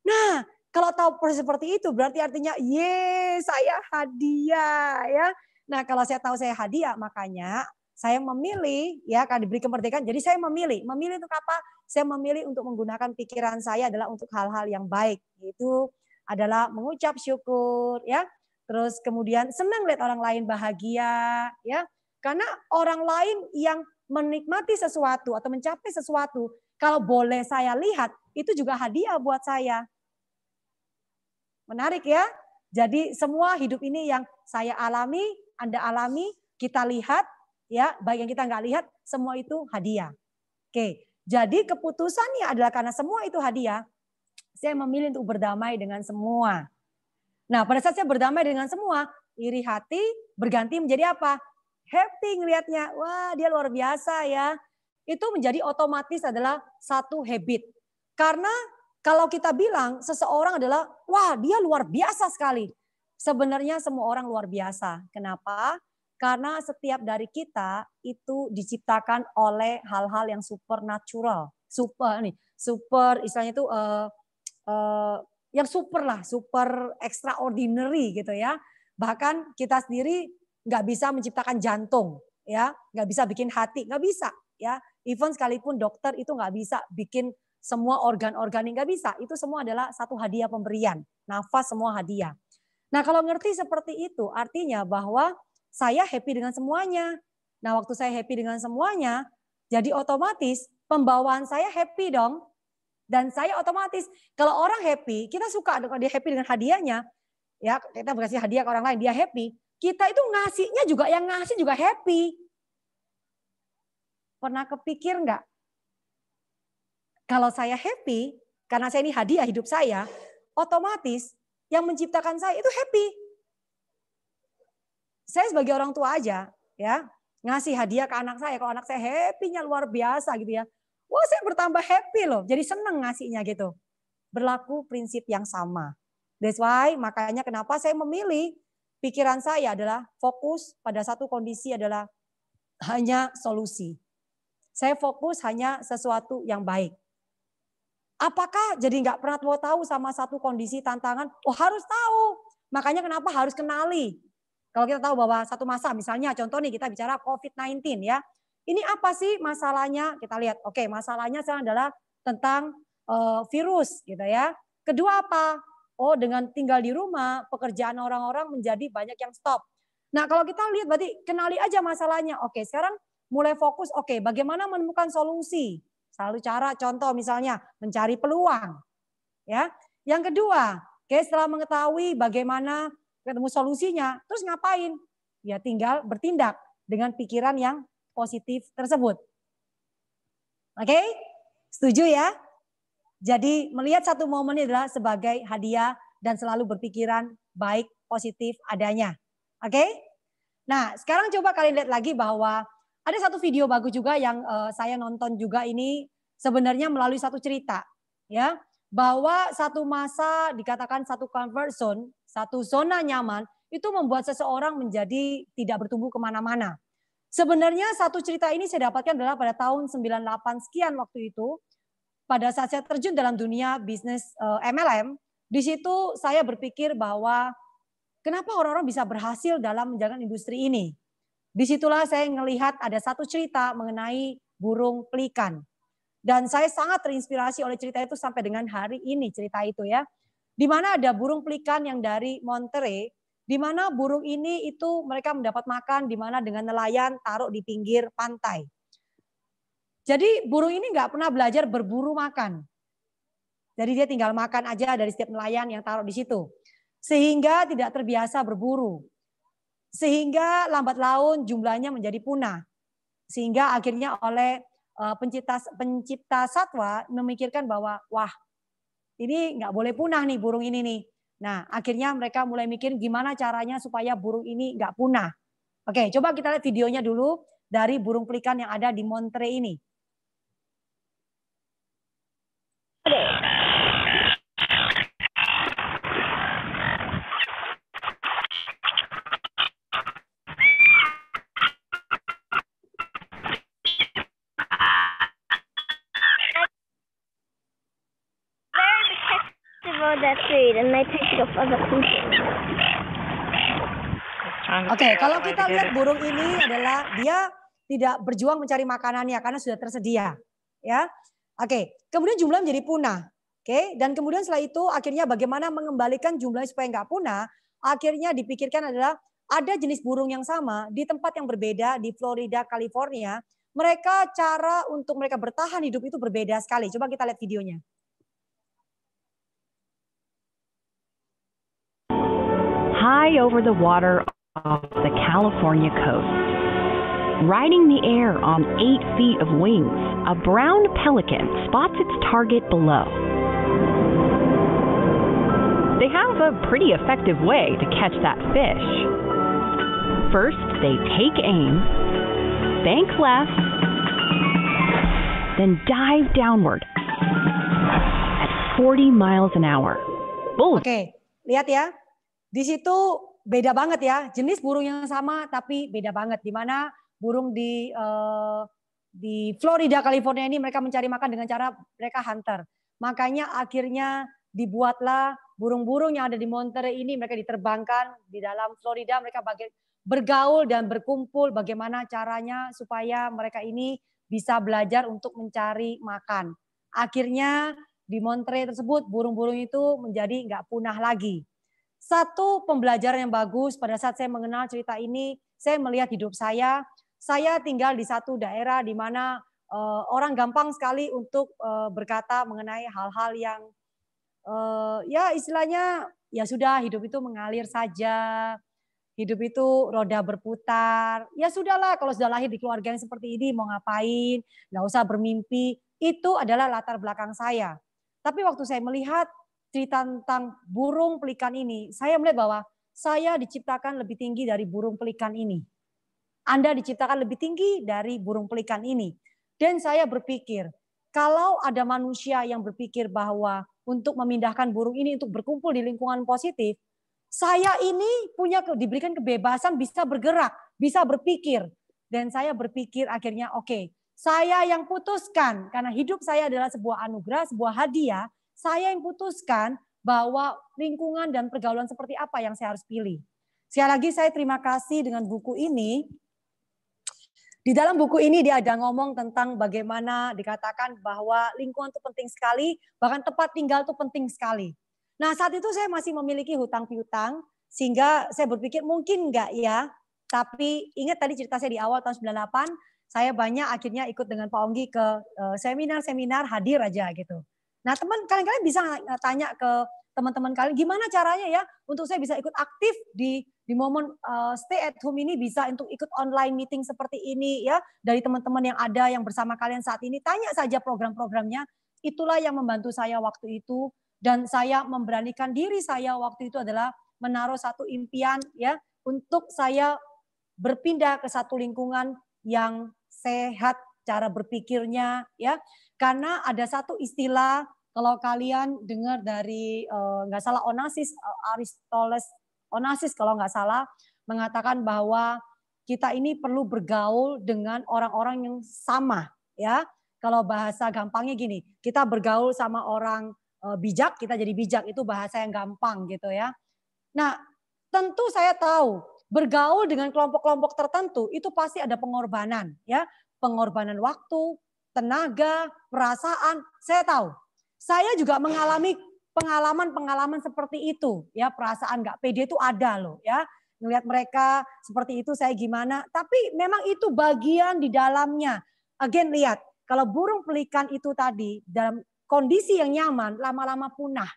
Nah kalau tahu seperti itu berarti artinya ye saya hadiah ya. Nah kalau saya tahu saya hadiah makanya saya memilih ya kan diberi kemerdekaan. Jadi saya memilih, memilih untuk apa? Saya memilih untuk menggunakan pikiran saya adalah untuk hal-hal yang baik gitu adalah mengucap syukur ya. Terus kemudian senang lihat orang lain bahagia ya. Karena orang lain yang menikmati sesuatu atau mencapai sesuatu, kalau boleh saya lihat, itu juga hadiah buat saya. Menarik ya? Jadi semua hidup ini yang saya alami, Anda alami, kita lihat, ya baik yang kita nggak lihat, semua itu hadiah. Oke, jadi keputusannya adalah karena semua itu hadiah, saya memilih untuk berdamai dengan semua. Nah, pada saat saya berdamai dengan semua, iri hati berganti menjadi apa? Happy ngelihatnya. Wah, dia luar biasa ya. Itu menjadi otomatis adalah satu habit. Karena kalau kita bilang seseorang adalah, wah dia luar biasa sekali. Sebenarnya semua orang luar biasa. Kenapa? Karena setiap dari kita itu diciptakan oleh hal-hal yang supernatural. Super nih, super istilahnya itu uh, Eh, yang super lah, super extraordinary gitu ya. Bahkan kita sendiri nggak bisa menciptakan jantung, ya, nggak bisa bikin hati, nggak bisa, ya. Even sekalipun dokter itu nggak bisa bikin semua organ-organ yang nggak bisa, itu semua adalah satu hadiah pemberian, nafas semua hadiah. Nah kalau ngerti seperti itu, artinya bahwa saya happy dengan semuanya. Nah waktu saya happy dengan semuanya, jadi otomatis pembawaan saya happy dong, dan saya otomatis kalau orang happy, kita suka kalau dia happy dengan hadiahnya, ya kita berkasih hadiah ke orang lain, dia happy. Kita itu ngasihnya juga yang ngasih juga happy. Pernah kepikir nggak? Kalau saya happy, karena saya ini hadiah hidup saya, otomatis yang menciptakan saya itu happy. Saya sebagai orang tua aja, ya ngasih hadiah ke anak saya, kalau anak saya happynya luar biasa gitu ya wah saya bertambah happy loh, jadi seneng ngasihnya gitu. Berlaku prinsip yang sama. That's why makanya kenapa saya memilih pikiran saya adalah fokus pada satu kondisi adalah hanya solusi. Saya fokus hanya sesuatu yang baik. Apakah jadi nggak pernah mau tahu sama satu kondisi tantangan? Oh harus tahu. Makanya kenapa harus kenali. Kalau kita tahu bahwa satu masa misalnya contoh nih kita bicara COVID-19 ya. Ini apa sih masalahnya? Kita lihat. Oke, masalahnya sekarang adalah tentang eh, virus gitu ya. Kedua apa? Oh, dengan tinggal di rumah, pekerjaan orang-orang menjadi banyak yang stop. Nah, kalau kita lihat berarti kenali aja masalahnya. Oke, sekarang mulai fokus, oke, bagaimana menemukan solusi? Selalu cara contoh misalnya mencari peluang. Ya. Yang kedua, oke, setelah mengetahui bagaimana ketemu solusinya, terus ngapain? Ya tinggal bertindak dengan pikiran yang positif tersebut. Oke, okay? setuju ya? Jadi melihat satu momen adalah sebagai hadiah dan selalu berpikiran baik, positif adanya. Oke? Okay? Nah, sekarang coba kalian lihat lagi bahwa ada satu video bagus juga yang uh, saya nonton juga ini sebenarnya melalui satu cerita ya bahwa satu masa dikatakan satu comfort zone, satu zona nyaman itu membuat seseorang menjadi tidak bertumbuh kemana-mana. Sebenarnya satu cerita ini saya dapatkan adalah pada tahun 98 sekian waktu itu, pada saat saya terjun dalam dunia bisnis MLM, eh, di situ saya berpikir bahwa kenapa orang-orang bisa berhasil dalam menjalankan industri ini. Disitulah saya melihat ada satu cerita mengenai burung pelikan. Dan saya sangat terinspirasi oleh cerita itu sampai dengan hari ini cerita itu ya. Di mana ada burung pelikan yang dari Monterey di mana burung ini itu mereka mendapat makan di mana dengan nelayan taruh di pinggir pantai. Jadi burung ini nggak pernah belajar berburu makan. Jadi dia tinggal makan aja dari setiap nelayan yang taruh di situ. Sehingga tidak terbiasa berburu. Sehingga lambat laun jumlahnya menjadi punah. Sehingga akhirnya oleh eh, pencipta, pencipta satwa memikirkan bahwa wah ini nggak boleh punah nih burung ini nih. Nah, akhirnya mereka mulai mikir gimana caranya supaya burung ini nggak punah. Oke, coba kita lihat videonya dulu dari burung pelikan yang ada di Montre ini. food and they pick other people. Oke, okay, ya, kalau kita lihat burung ini adalah dia tidak berjuang mencari makanannya karena sudah tersedia, ya. Oke, okay. kemudian jumlah menjadi punah. Oke, okay. dan kemudian setelah itu akhirnya bagaimana mengembalikan jumlahnya supaya nggak punah? Akhirnya dipikirkan adalah ada jenis burung yang sama di tempat yang berbeda di Florida, California. Mereka cara untuk mereka bertahan hidup itu berbeda sekali. Coba kita lihat videonya. high over the water off the California coast. Riding the air on eight feet of wings, a brown pelican spots its target below. They have a pretty effective way to catch that fish. First, they take aim, bank left, then dive downward at 40 miles an hour. Bull. okay. lihat ya. Di situ beda banget ya, jenis burung yang sama tapi beda banget. Di mana burung di uh, di Florida, California ini mereka mencari makan dengan cara mereka hunter. Makanya akhirnya dibuatlah burung-burung yang ada di Monterey ini mereka diterbangkan di dalam Florida mereka bagai bergaul dan berkumpul bagaimana caranya supaya mereka ini bisa belajar untuk mencari makan. Akhirnya di Monterey tersebut burung-burung itu menjadi nggak punah lagi satu pembelajaran yang bagus pada saat saya mengenal cerita ini, saya melihat hidup saya, saya tinggal di satu daerah di mana uh, orang gampang sekali untuk uh, berkata mengenai hal-hal yang uh, ya istilahnya ya sudah hidup itu mengalir saja, hidup itu roda berputar. Ya sudahlah kalau sudah lahir di keluarga yang seperti ini mau ngapain, nggak usah bermimpi. Itu adalah latar belakang saya. Tapi waktu saya melihat cerita tentang burung pelikan ini, saya melihat bahwa saya diciptakan lebih tinggi dari burung pelikan ini. Anda diciptakan lebih tinggi dari burung pelikan ini. Dan saya berpikir, kalau ada manusia yang berpikir bahwa untuk memindahkan burung ini untuk berkumpul di lingkungan positif, saya ini punya diberikan kebebasan bisa bergerak, bisa berpikir. Dan saya berpikir akhirnya oke, okay, saya yang putuskan karena hidup saya adalah sebuah anugerah, sebuah hadiah saya yang putuskan bahwa lingkungan dan pergaulan seperti apa yang saya harus pilih. Sekali lagi saya terima kasih dengan buku ini. Di dalam buku ini dia ada ngomong tentang bagaimana dikatakan bahwa lingkungan itu penting sekali, bahkan tempat tinggal itu penting sekali. Nah saat itu saya masih memiliki hutang piutang, sehingga saya berpikir mungkin enggak ya, tapi ingat tadi cerita saya di awal tahun 98, saya banyak akhirnya ikut dengan Pak Onggi ke eh, seminar-seminar hadir aja gitu. Nah, teman kalian-kalian bisa tanya ke teman-teman kalian gimana caranya ya untuk saya bisa ikut aktif di di momen uh, stay at home ini bisa untuk ikut online meeting seperti ini ya dari teman-teman yang ada yang bersama kalian saat ini tanya saja program-programnya itulah yang membantu saya waktu itu dan saya memberanikan diri saya waktu itu adalah menaruh satu impian ya untuk saya berpindah ke satu lingkungan yang sehat cara berpikirnya ya karena ada satu istilah kalau kalian dengar dari eh, nggak salah Onasis eh, Aristoteles Onassis kalau nggak salah mengatakan bahwa kita ini perlu bergaul dengan orang-orang yang sama ya. Kalau bahasa gampangnya gini, kita bergaul sama orang eh, bijak, kita jadi bijak itu bahasa yang gampang gitu ya. Nah, tentu saya tahu bergaul dengan kelompok-kelompok tertentu itu pasti ada pengorbanan ya pengorbanan waktu tenaga perasaan saya tahu saya juga mengalami pengalaman-pengalaman seperti itu, ya perasaan nggak pede itu ada loh, ya melihat mereka seperti itu saya gimana. Tapi memang itu bagian di dalamnya. Again lihat, kalau burung pelikan itu tadi dalam kondisi yang nyaman lama-lama punah,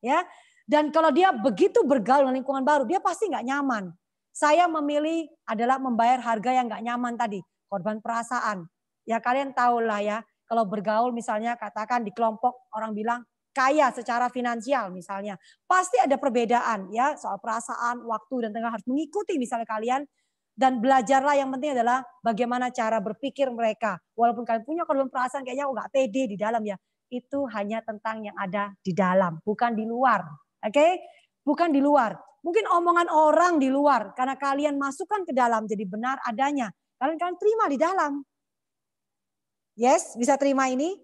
ya. Dan kalau dia begitu bergaul dengan lingkungan baru, dia pasti nggak nyaman. Saya memilih adalah membayar harga yang nggak nyaman tadi, korban perasaan. Ya kalian tahu ya, kalau bergaul misalnya katakan di kelompok orang bilang kaya secara finansial misalnya. Pasti ada perbedaan ya soal perasaan, waktu dan tengah harus mengikuti misalnya kalian dan belajarlah yang penting adalah bagaimana cara berpikir mereka. Walaupun kalian punya korban perasaan kayaknya oh nggak pede di dalam ya. Itu hanya tentang yang ada di dalam, bukan di luar. Oke? Okay? Bukan di luar. Mungkin omongan orang di luar karena kalian masukkan ke dalam jadi benar adanya. Kalian kan terima di dalam. Yes, bisa terima ini?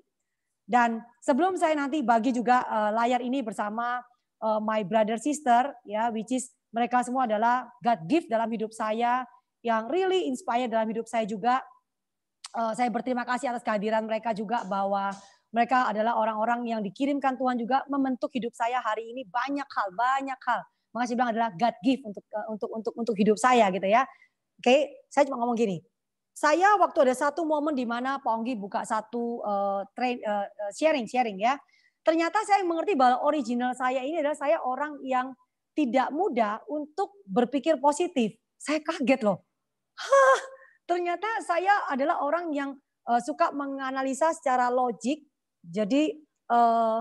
Dan sebelum saya nanti bagi juga uh, layar ini bersama uh, my brother sister ya which is mereka semua adalah God gift dalam hidup saya yang really inspire dalam hidup saya juga. Uh, saya berterima kasih atas kehadiran mereka juga bahwa mereka adalah orang-orang yang dikirimkan Tuhan juga membentuk hidup saya hari ini banyak hal, banyak hal. Makasih bilang adalah God gift untuk untuk untuk untuk hidup saya gitu ya. Oke, okay? saya cuma ngomong gini. Saya waktu ada satu momen di mana Pak Onggi buka satu uh, eh, train, uh, eh, eh, sharing sharing ya. Ternyata saya mengerti bahwa original saya ini adalah saya orang yang tidak mudah untuk berpikir positif. Saya kaget loh. Hah, ternyata saya adalah orang yang uh, suka menganalisa secara logik. Jadi uh,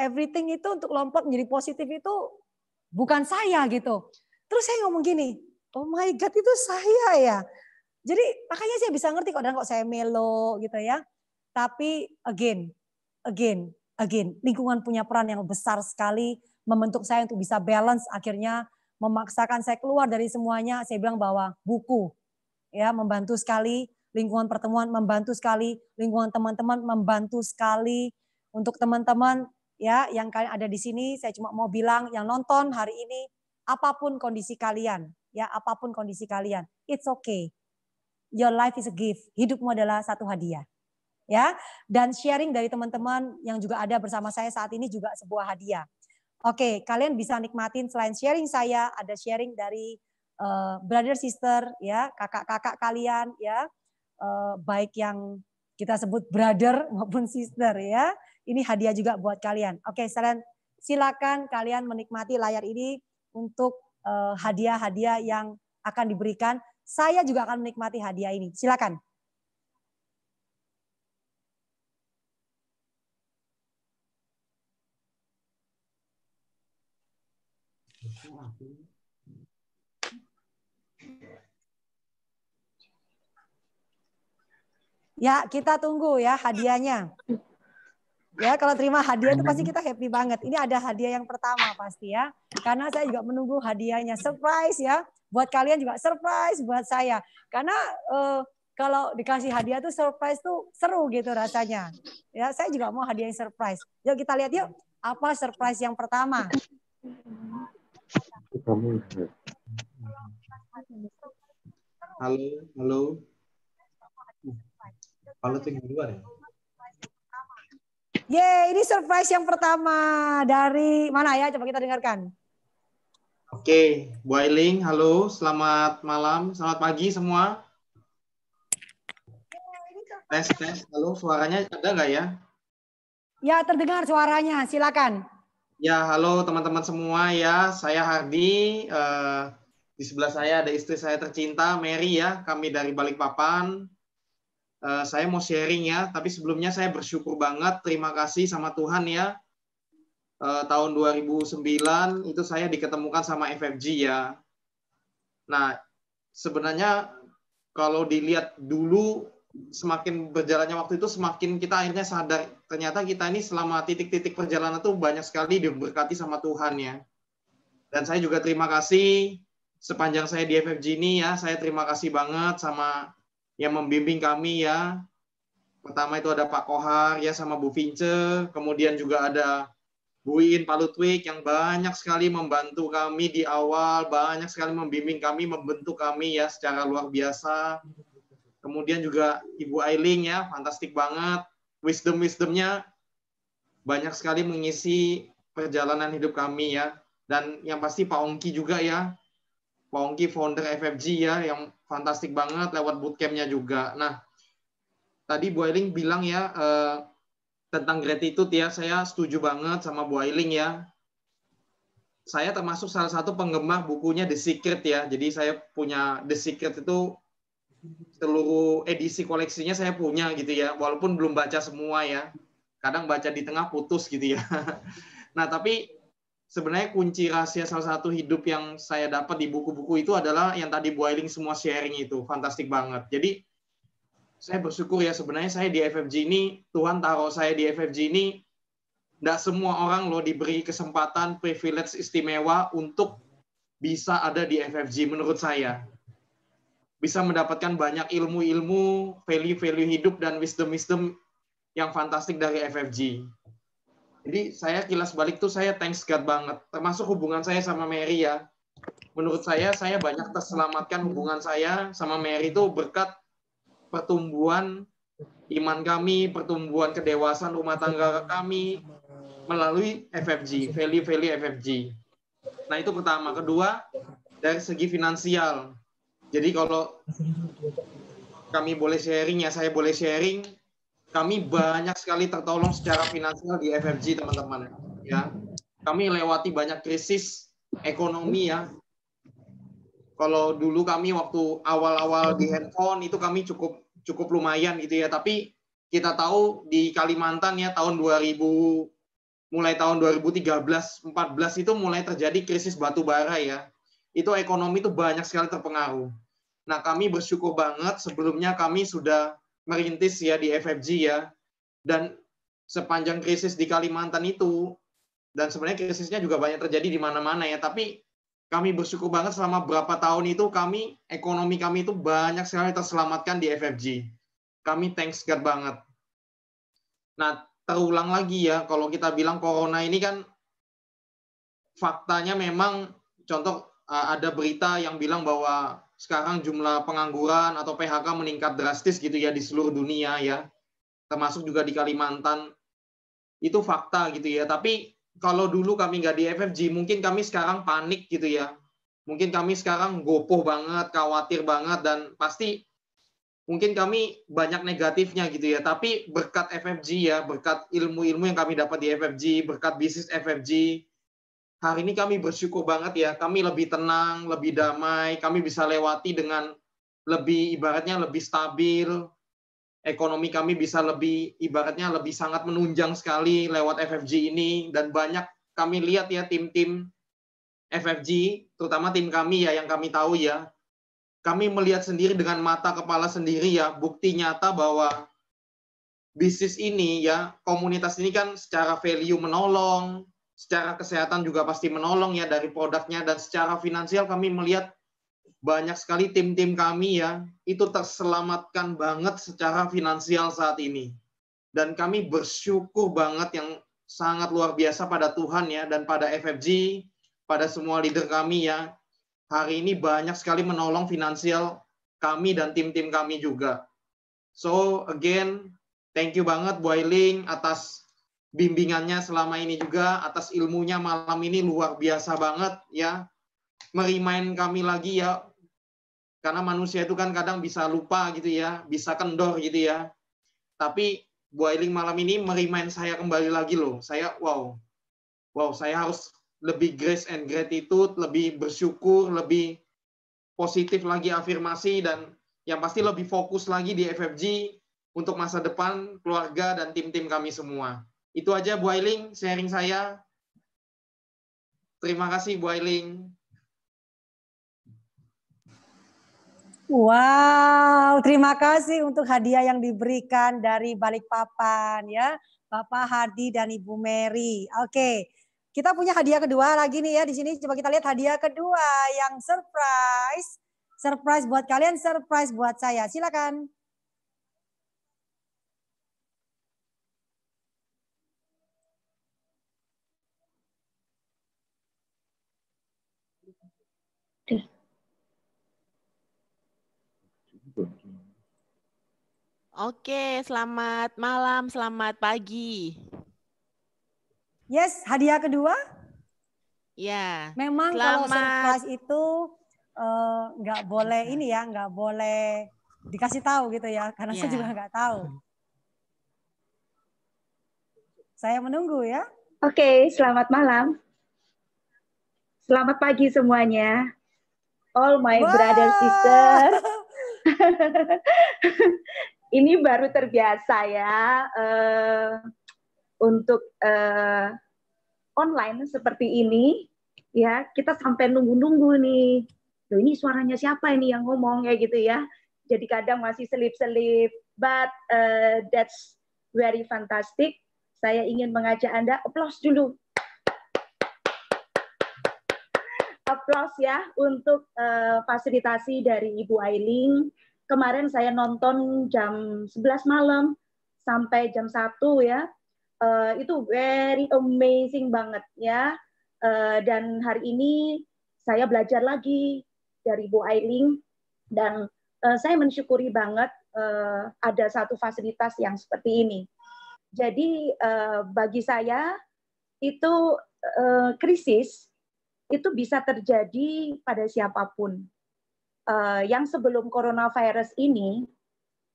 everything itu untuk lompat menjadi positif itu bukan saya gitu. Terus saya ngomong gini, oh my God itu saya ya. Jadi makanya saya bisa ngerti kok dan kok saya melo gitu ya. Tapi again, again, again, lingkungan punya peran yang besar sekali membentuk saya untuk bisa balance akhirnya memaksakan saya keluar dari semuanya. Saya bilang bahwa buku ya membantu sekali, lingkungan pertemuan membantu sekali, lingkungan teman-teman membantu sekali. Untuk teman-teman ya yang kalian ada di sini, saya cuma mau bilang yang nonton hari ini apapun kondisi kalian, ya apapun kondisi kalian, it's okay your life is a gift. Hidupmu adalah satu hadiah. Ya, dan sharing dari teman-teman yang juga ada bersama saya saat ini juga sebuah hadiah. Oke, kalian bisa nikmatin selain sharing saya ada sharing dari uh, brother sister ya, kakak-kakak kalian ya, uh, baik yang kita sebut brother maupun sister ya. Ini hadiah juga buat kalian. Oke, silakan kalian menikmati layar ini untuk eh, hadiah-hadiah uh, yang akan diberikan saya juga akan menikmati hadiah ini. Silakan. Ya, kita tunggu ya hadiahnya. Ya, kalau terima hadiah itu pasti kita happy banget. Ini ada hadiah yang pertama pasti ya. Karena saya juga menunggu hadiahnya. Surprise ya buat kalian juga surprise buat saya karena uh, kalau dikasih hadiah tuh surprise tuh seru gitu rasanya ya saya juga mau hadiah yang surprise yuk kita lihat yuk apa surprise yang pertama halo halo halo tuh di luar ya Yeay, ini surprise yang pertama dari mana ya? Coba kita dengarkan. Oke, Bu Ailing, halo, selamat malam, selamat pagi semua. Tes, tes, halo, suaranya ada nggak ya? Ya, terdengar suaranya, silakan. Ya, halo teman-teman semua ya, saya Hardi, eh, di sebelah saya ada istri saya tercinta, Mary ya, kami dari Balikpapan. Eh, saya mau sharing ya, tapi sebelumnya saya bersyukur banget, terima kasih sama Tuhan ya, Eh, tahun 2009 itu saya diketemukan sama FFG ya. Nah, sebenarnya kalau dilihat dulu semakin berjalannya waktu itu semakin kita akhirnya sadar ternyata kita ini selama titik-titik perjalanan tuh banyak sekali diberkati sama Tuhan ya. Dan saya juga terima kasih sepanjang saya di FFG ini ya, saya terima kasih banget sama yang membimbing kami ya. Pertama itu ada Pak Kohar ya sama Bu Vince, kemudian juga ada Bu Iin Pak yang banyak sekali membantu kami di awal, banyak sekali membimbing kami, membentuk kami ya secara luar biasa. Kemudian juga Ibu Ailing ya, fantastik banget. Wisdom-wisdomnya banyak sekali mengisi perjalanan hidup kami ya. Dan yang pasti Pak Ongki juga ya. Pak Ongki founder FFG ya, yang fantastik banget lewat bootcampnya juga. Nah, tadi Bu Ailing bilang ya, eh, tentang gratitude ya, saya setuju banget sama Bu Ailing ya. Saya termasuk salah satu penggemar bukunya The Secret ya. Jadi saya punya The Secret itu seluruh edisi koleksinya saya punya gitu ya. Walaupun belum baca semua ya. Kadang baca di tengah putus gitu ya. Nah, tapi sebenarnya kunci rahasia salah satu hidup yang saya dapat di buku-buku itu adalah yang tadi Bu Ailing semua sharing itu. Fantastik banget. Jadi saya bersyukur ya sebenarnya saya di FFG ini Tuhan taruh saya di FFG ini tidak semua orang loh diberi kesempatan privilege istimewa untuk bisa ada di FFG menurut saya bisa mendapatkan banyak ilmu-ilmu value-value hidup dan wisdom-wisdom yang fantastik dari FFG jadi saya kilas balik tuh saya thanks God banget termasuk hubungan saya sama Mary ya menurut saya saya banyak terselamatkan hubungan saya sama Mary itu berkat pertumbuhan iman kami, pertumbuhan kedewasaan rumah tangga kami melalui FFG, value-value FFG. Nah, itu pertama. Kedua, dari segi finansial. Jadi kalau kami boleh sharing ya, saya boleh sharing, kami banyak sekali tertolong secara finansial di FFG, teman-teman. Ya. Kami lewati banyak krisis ekonomi ya. Kalau dulu kami waktu awal-awal di handphone itu kami cukup cukup lumayan gitu ya. Tapi kita tahu di Kalimantan ya tahun 2000 mulai tahun 2013 14 itu mulai terjadi krisis batu bara ya. Itu ekonomi itu banyak sekali terpengaruh. Nah, kami bersyukur banget sebelumnya kami sudah merintis ya di FFG ya. Dan sepanjang krisis di Kalimantan itu dan sebenarnya krisisnya juga banyak terjadi di mana-mana ya, tapi kami bersyukur banget selama berapa tahun itu kami ekonomi kami itu banyak sekali terselamatkan di FFG. Kami thanks God banget. Nah, terulang lagi ya kalau kita bilang corona ini kan faktanya memang contoh eh, ada berita yang bilang bahwa sekarang jumlah pengangguran atau PHK meningkat drastis gitu ya di seluruh dunia ya. Termasuk juga di Kalimantan. Itu fakta gitu ya, tapi kalau dulu kami nggak di FFG, mungkin kami sekarang panik gitu ya. Mungkin kami sekarang gopoh banget, khawatir banget, dan pasti mungkin kami banyak negatifnya gitu ya. Tapi berkat FFG ya, berkat ilmu-ilmu yang kami dapat di FFG, berkat bisnis FFG, hari ini kami bersyukur banget ya. Kami lebih tenang, lebih damai, kami bisa lewati dengan lebih ibaratnya lebih stabil, ekonomi kami bisa lebih ibaratnya lebih sangat menunjang sekali lewat FFG ini dan banyak kami lihat ya tim-tim FFG terutama tim kami ya yang kami tahu ya kami melihat sendiri dengan mata kepala sendiri ya bukti nyata bahwa bisnis ini ya komunitas ini kan secara value menolong secara kesehatan juga pasti menolong ya dari produknya dan secara finansial kami melihat banyak sekali tim-tim kami ya itu terselamatkan banget secara finansial saat ini. Dan kami bersyukur banget yang sangat luar biasa pada Tuhan ya dan pada FFG, pada semua leader kami ya. Hari ini banyak sekali menolong finansial kami dan tim-tim kami juga. So again, thank you banget Bu Ailing atas bimbingannya selama ini juga, atas ilmunya malam ini luar biasa banget ya. Merimain kami lagi ya karena manusia itu kan kadang bisa lupa gitu ya, bisa kendor gitu ya. Tapi boiling malam ini merimain saya kembali lagi loh. Saya wow. Wow, saya harus lebih grace and gratitude, lebih bersyukur, lebih positif lagi afirmasi dan yang pasti lebih fokus lagi di FFG untuk masa depan keluarga dan tim-tim kami semua. Itu aja Bu Ailing sharing saya. Terima kasih Bu Ailing. Wow, terima kasih untuk hadiah yang diberikan dari Balikpapan ya, Bapak Hadi dan Ibu Mary. Oke, kita punya hadiah kedua lagi nih ya di sini. Coba kita lihat hadiah kedua yang surprise, surprise buat kalian, surprise buat saya. Silakan. Oke, selamat malam, selamat pagi. Yes, hadiah kedua. Ya. Memang selamat. kalau surprise itu eh, nggak uh, boleh ini ya, nggak boleh dikasih tahu gitu ya, karena ya. saya juga nggak tahu. Saya menunggu ya. Oke, selamat malam. Selamat pagi semuanya. All my wow. brother sister. ini baru terbiasa ya uh, untuk uh, online seperti ini ya kita sampai nunggu-nunggu nih loh ini suaranya siapa ini yang ngomong ya gitu ya jadi kadang masih selip-selip but uh, that's very fantastic saya ingin mengajak anda applause dulu applause ya untuk uh, fasilitasi dari Ibu Ailing kemarin saya nonton jam 11 malam sampai jam 1 ya. Uh, itu very amazing banget ya. Uh, dan hari ini saya belajar lagi dari Bu Ailing dan uh, saya mensyukuri banget uh, ada satu fasilitas yang seperti ini. Jadi uh, bagi saya itu uh, krisis itu bisa terjadi pada siapapun uh, yang sebelum coronavirus ini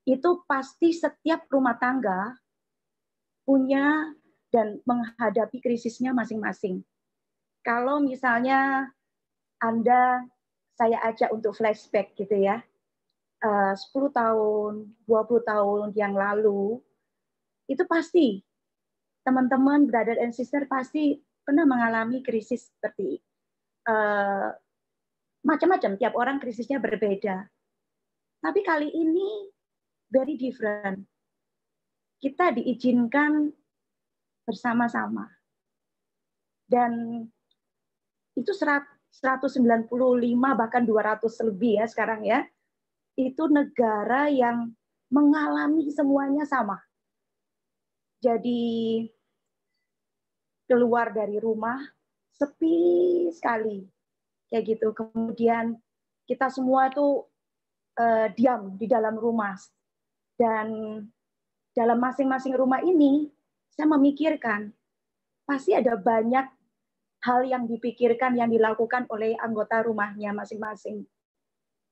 itu pasti setiap rumah tangga punya dan menghadapi krisisnya masing-masing. Kalau misalnya Anda saya ajak untuk flashback gitu ya. Eh, uh, 10 tahun, 20 tahun yang lalu itu pasti teman-teman brother and sister pasti pernah mengalami krisis seperti eh, macam-macam tiap orang krisisnya berbeda. Tapi kali ini very different. Kita diizinkan bersama-sama. Dan itu 195 bahkan 200 lebih ya sekarang ya. Itu negara yang mengalami semuanya sama. Jadi keluar dari rumah sepi sekali kayak gitu. Kemudian kita semua tuh eh, uh, diam di dalam rumah dan dalam masing-masing rumah ini saya memikirkan pasti ada banyak hal yang dipikirkan yang dilakukan oleh anggota rumahnya masing-masing.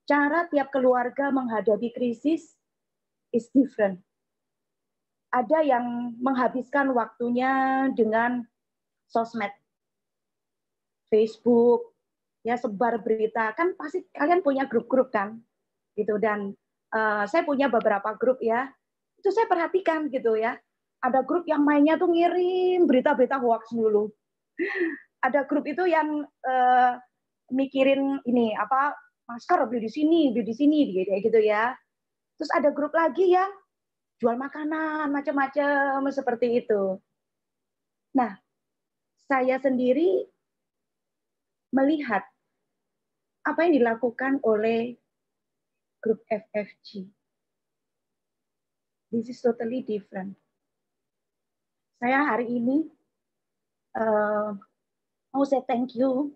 Cara tiap keluarga menghadapi krisis is different. Ada yang menghabiskan waktunya dengan sosmed, Facebook, ya sebar berita kan pasti kalian punya grup-grup kan gitu dan uh, saya punya beberapa grup ya itu saya perhatikan gitu ya ada grup yang mainnya tuh ngirim berita-berita hoax dulu ada grup itu yang uh, mikirin ini apa masker beli di sini beli di sini gitu ya terus ada grup lagi yang jual makanan macam-macam seperti itu nah saya sendiri melihat apa yang dilakukan oleh grup FFG. This is totally different. Saya hari ini uh, mau saya thank you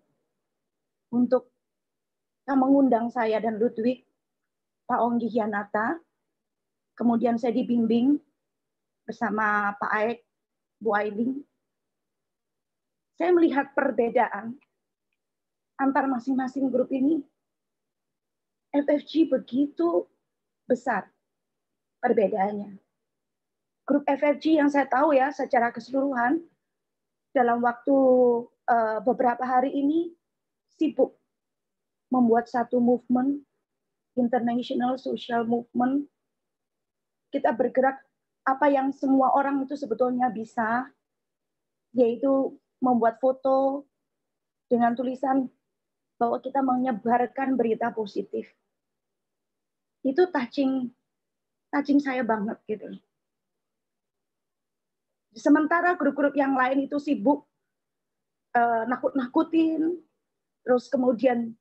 untuk mengundang saya dan Ludwig Pak Onggi Hianata. Kemudian saya dibimbing bersama Pak Aek, Bu Ailing. Saya melihat perbedaan antar masing-masing grup ini. FFG begitu besar perbedaannya. Grup FFG yang saya tahu ya secara keseluruhan dalam waktu eh, beberapa hari ini sibuk membuat satu movement international social movement. Kita bergerak apa yang semua orang itu sebetulnya bisa, yaitu membuat foto dengan tulisan bahwa kita menyebarkan berita positif. Itu touching touching saya banget gitu. Sementara grup-grup yang lain itu sibuk uh, nakut-nakutin, terus kemudian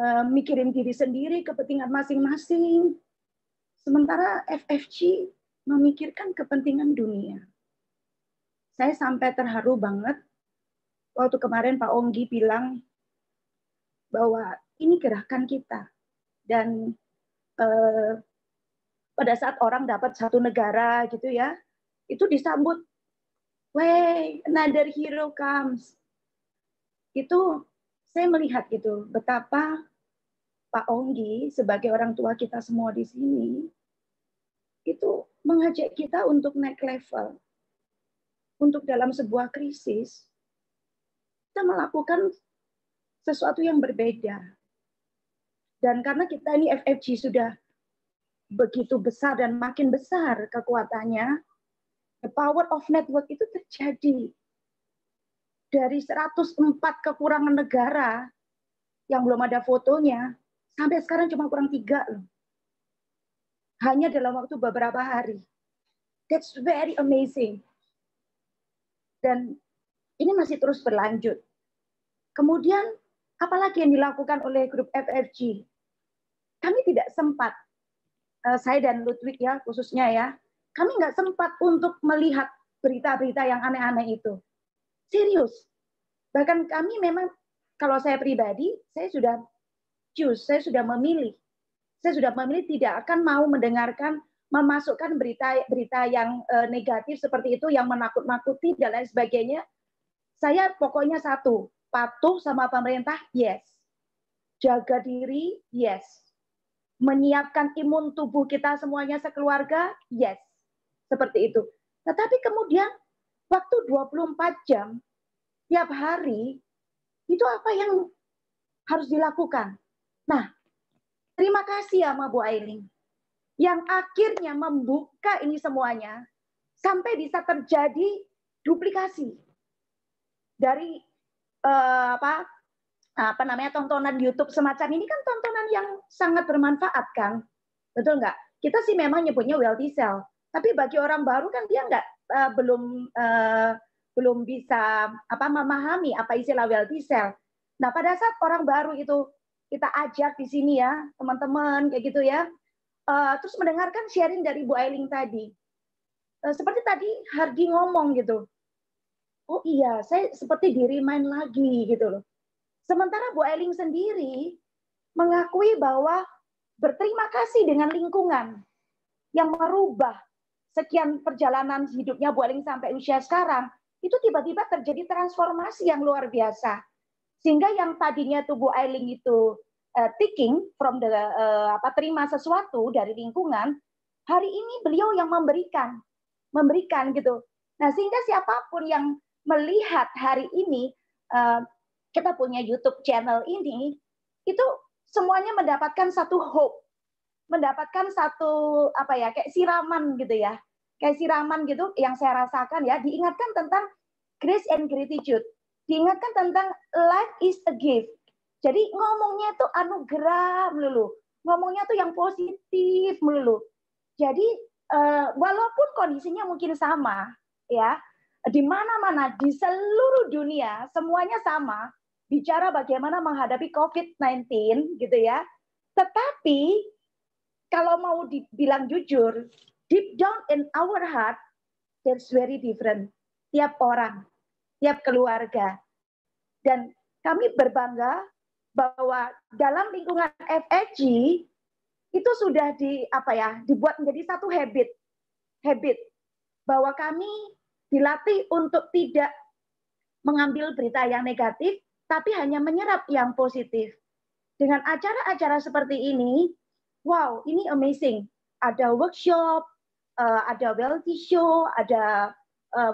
uh, mikirin diri sendiri, kepentingan masing-masing. Sementara FFG memikirkan kepentingan dunia. Saya sampai terharu banget waktu kemarin Pak Onggi bilang bahwa ini gerakan kita dan eh, pada saat orang dapat satu negara gitu ya itu disambut way another hero comes itu saya melihat gitu betapa Pak Onggi sebagai orang tua kita semua di sini itu mengajak kita untuk naik level untuk dalam sebuah krisis kita melakukan sesuatu yang berbeda. Dan karena kita ini FFG sudah begitu besar dan makin besar kekuatannya, the power of network itu terjadi. Dari 104 kekurangan negara yang belum ada fotonya, sampai sekarang cuma kurang tiga loh. Hanya dalam waktu beberapa hari. That's very amazing. Dan ini masih terus berlanjut. Kemudian apalagi yang dilakukan oleh grup FFG? Kami tidak sempat, eh, saya dan Ludwig ya khususnya ya, kami nggak sempat untuk melihat berita-berita yang aneh-aneh itu. Serius. Bahkan kami memang, kalau saya pribadi, saya sudah choose, saya sudah memilih. Saya sudah memilih tidak akan mau mendengarkan, memasukkan berita-berita yang eh, negatif seperti itu, yang menakut-nakuti dan lain sebagainya. Saya pokoknya satu, Patuh sama pemerintah? Yes. Jaga diri? Yes. Menyiapkan imun tubuh kita semuanya sekeluarga? Yes. Seperti itu. Tetapi kemudian waktu 24 jam tiap hari itu apa yang harus dilakukan. Nah, terima kasih ya Mbak Bu Ailing yang akhirnya membuka ini semuanya sampai bisa terjadi duplikasi dari uh, apa apa namanya tontonan YouTube semacam ini kan tontonan yang sangat bermanfaat kan, betul nggak? Kita sih memang nyebutnya wealthy cell, tapi bagi orang baru kan dia nggak uh, belum uh, belum bisa apa memahami apa istilah wealthy cell. Nah pada saat orang baru itu kita ajak di sini ya teman-teman kayak gitu ya, uh, terus mendengarkan sharing dari Bu Ailing tadi, seperti tadi Hargi ngomong gitu, oh iya, saya seperti diri main lagi gitu loh. Sementara Bu Eling sendiri mengakui bahwa berterima kasih dengan lingkungan yang merubah sekian perjalanan hidupnya Bu Eling sampai usia sekarang, itu tiba-tiba terjadi transformasi yang luar biasa. Sehingga yang tadinya tubuh Eling itu uh, taking from the uh, apa terima sesuatu dari lingkungan, hari ini beliau yang memberikan, memberikan gitu. Nah, sehingga siapapun yang melihat hari ini eh, kita punya YouTube channel ini, itu semuanya mendapatkan satu hope, mendapatkan satu apa ya kayak siraman gitu ya, kayak siraman gitu yang saya rasakan ya diingatkan tentang grace and gratitude, diingatkan tentang life is a gift. Jadi ngomongnya itu anugerah melulu, ngomongnya tuh yang positif melulu. Jadi eh, walaupun kondisinya mungkin sama ya, di mana-mana di seluruh dunia semuanya sama bicara bagaimana menghadapi COVID-19 gitu ya. Tetapi kalau mau dibilang jujur, deep down in our heart there's very different tiap orang, tiap keluarga. Dan kami berbangga bahwa dalam lingkungan FEG itu sudah di apa ya dibuat menjadi satu habit habit bahwa kami dilatih untuk tidak mengambil berita yang negatif, tapi hanya menyerap yang positif. Dengan acara-acara seperti ini, wow, ini amazing. Ada workshop, eh, ada wealthy show, ada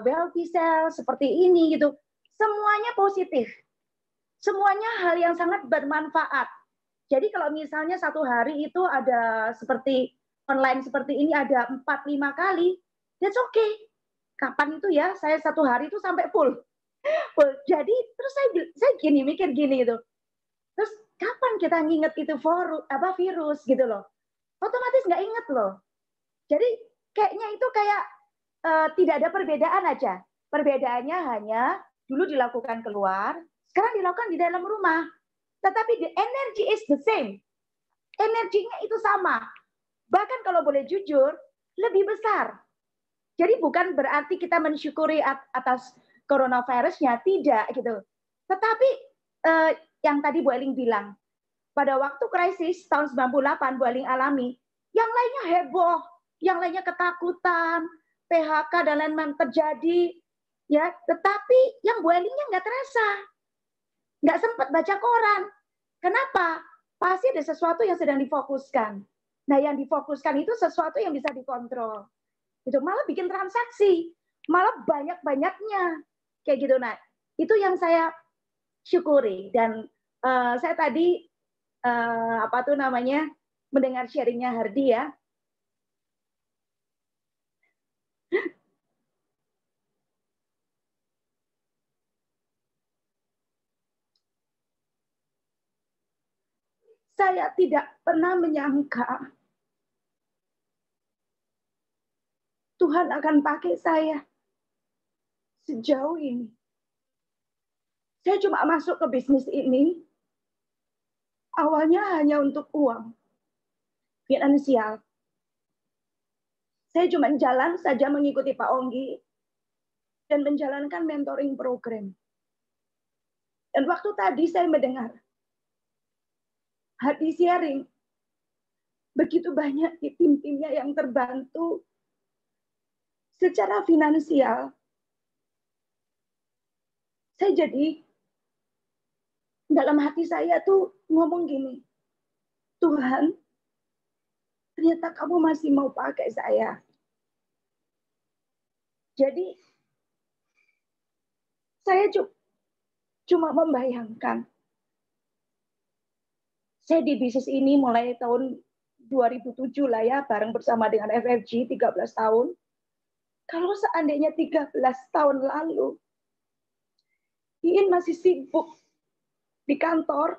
wealthy eh, sale seperti ini gitu. Semuanya positif. Semuanya hal yang sangat bermanfaat. Jadi kalau misalnya satu hari itu ada seperti online seperti ini ada 4 5 kali, that's okay kapan itu ya saya satu hari itu sampai full full jadi terus saya saya gini mikir gini gitu terus kapan kita nginget itu virus apa virus gitu loh otomatis nggak inget loh jadi kayaknya itu kayak uh, tidak ada perbedaan aja perbedaannya hanya dulu dilakukan keluar sekarang dilakukan di dalam rumah tetapi the energy is the same energinya itu sama bahkan kalau boleh jujur lebih besar jadi bukan berarti kita mensyukuri atas coronavirusnya, tidak gitu. Tetapi eh, yang tadi Bu Eling bilang, pada waktu krisis tahun 98 Bu Eling alami, yang lainnya heboh, yang lainnya ketakutan, PHK dan lain-lain terjadi, ya. Tetapi yang Bu Elingnya nggak terasa, nggak sempat baca koran. Kenapa? Pasti ada sesuatu yang sedang difokuskan. Nah, yang difokuskan itu sesuatu yang bisa dikontrol gitu malah bikin transaksi malah banyak banyaknya kayak gitu nah itu yang saya syukuri dan uh, saya tadi uh, apa tuh namanya mendengar sharingnya Hardi ya saya tidak pernah menyangka Tuhan akan pakai saya sejauh ini. Saya cuma masuk ke bisnis ini, awalnya hanya untuk uang, finansial. Saya cuma jalan saja mengikuti Pak Onggi dan menjalankan mentoring program. Dan waktu tadi saya mendengar hati sharing, begitu banyak tim-timnya yang terbantu secara finansial saya jadi dalam hati saya tuh ngomong gini, Tuhan, ternyata kamu masih mau pakai saya. Jadi saya cuma membayangkan saya di bisnis ini mulai tahun 2007 lah ya, bareng bersama dengan FFG 13 tahun. Kalau seandainya 13 tahun lalu, Iin masih sibuk di kantor,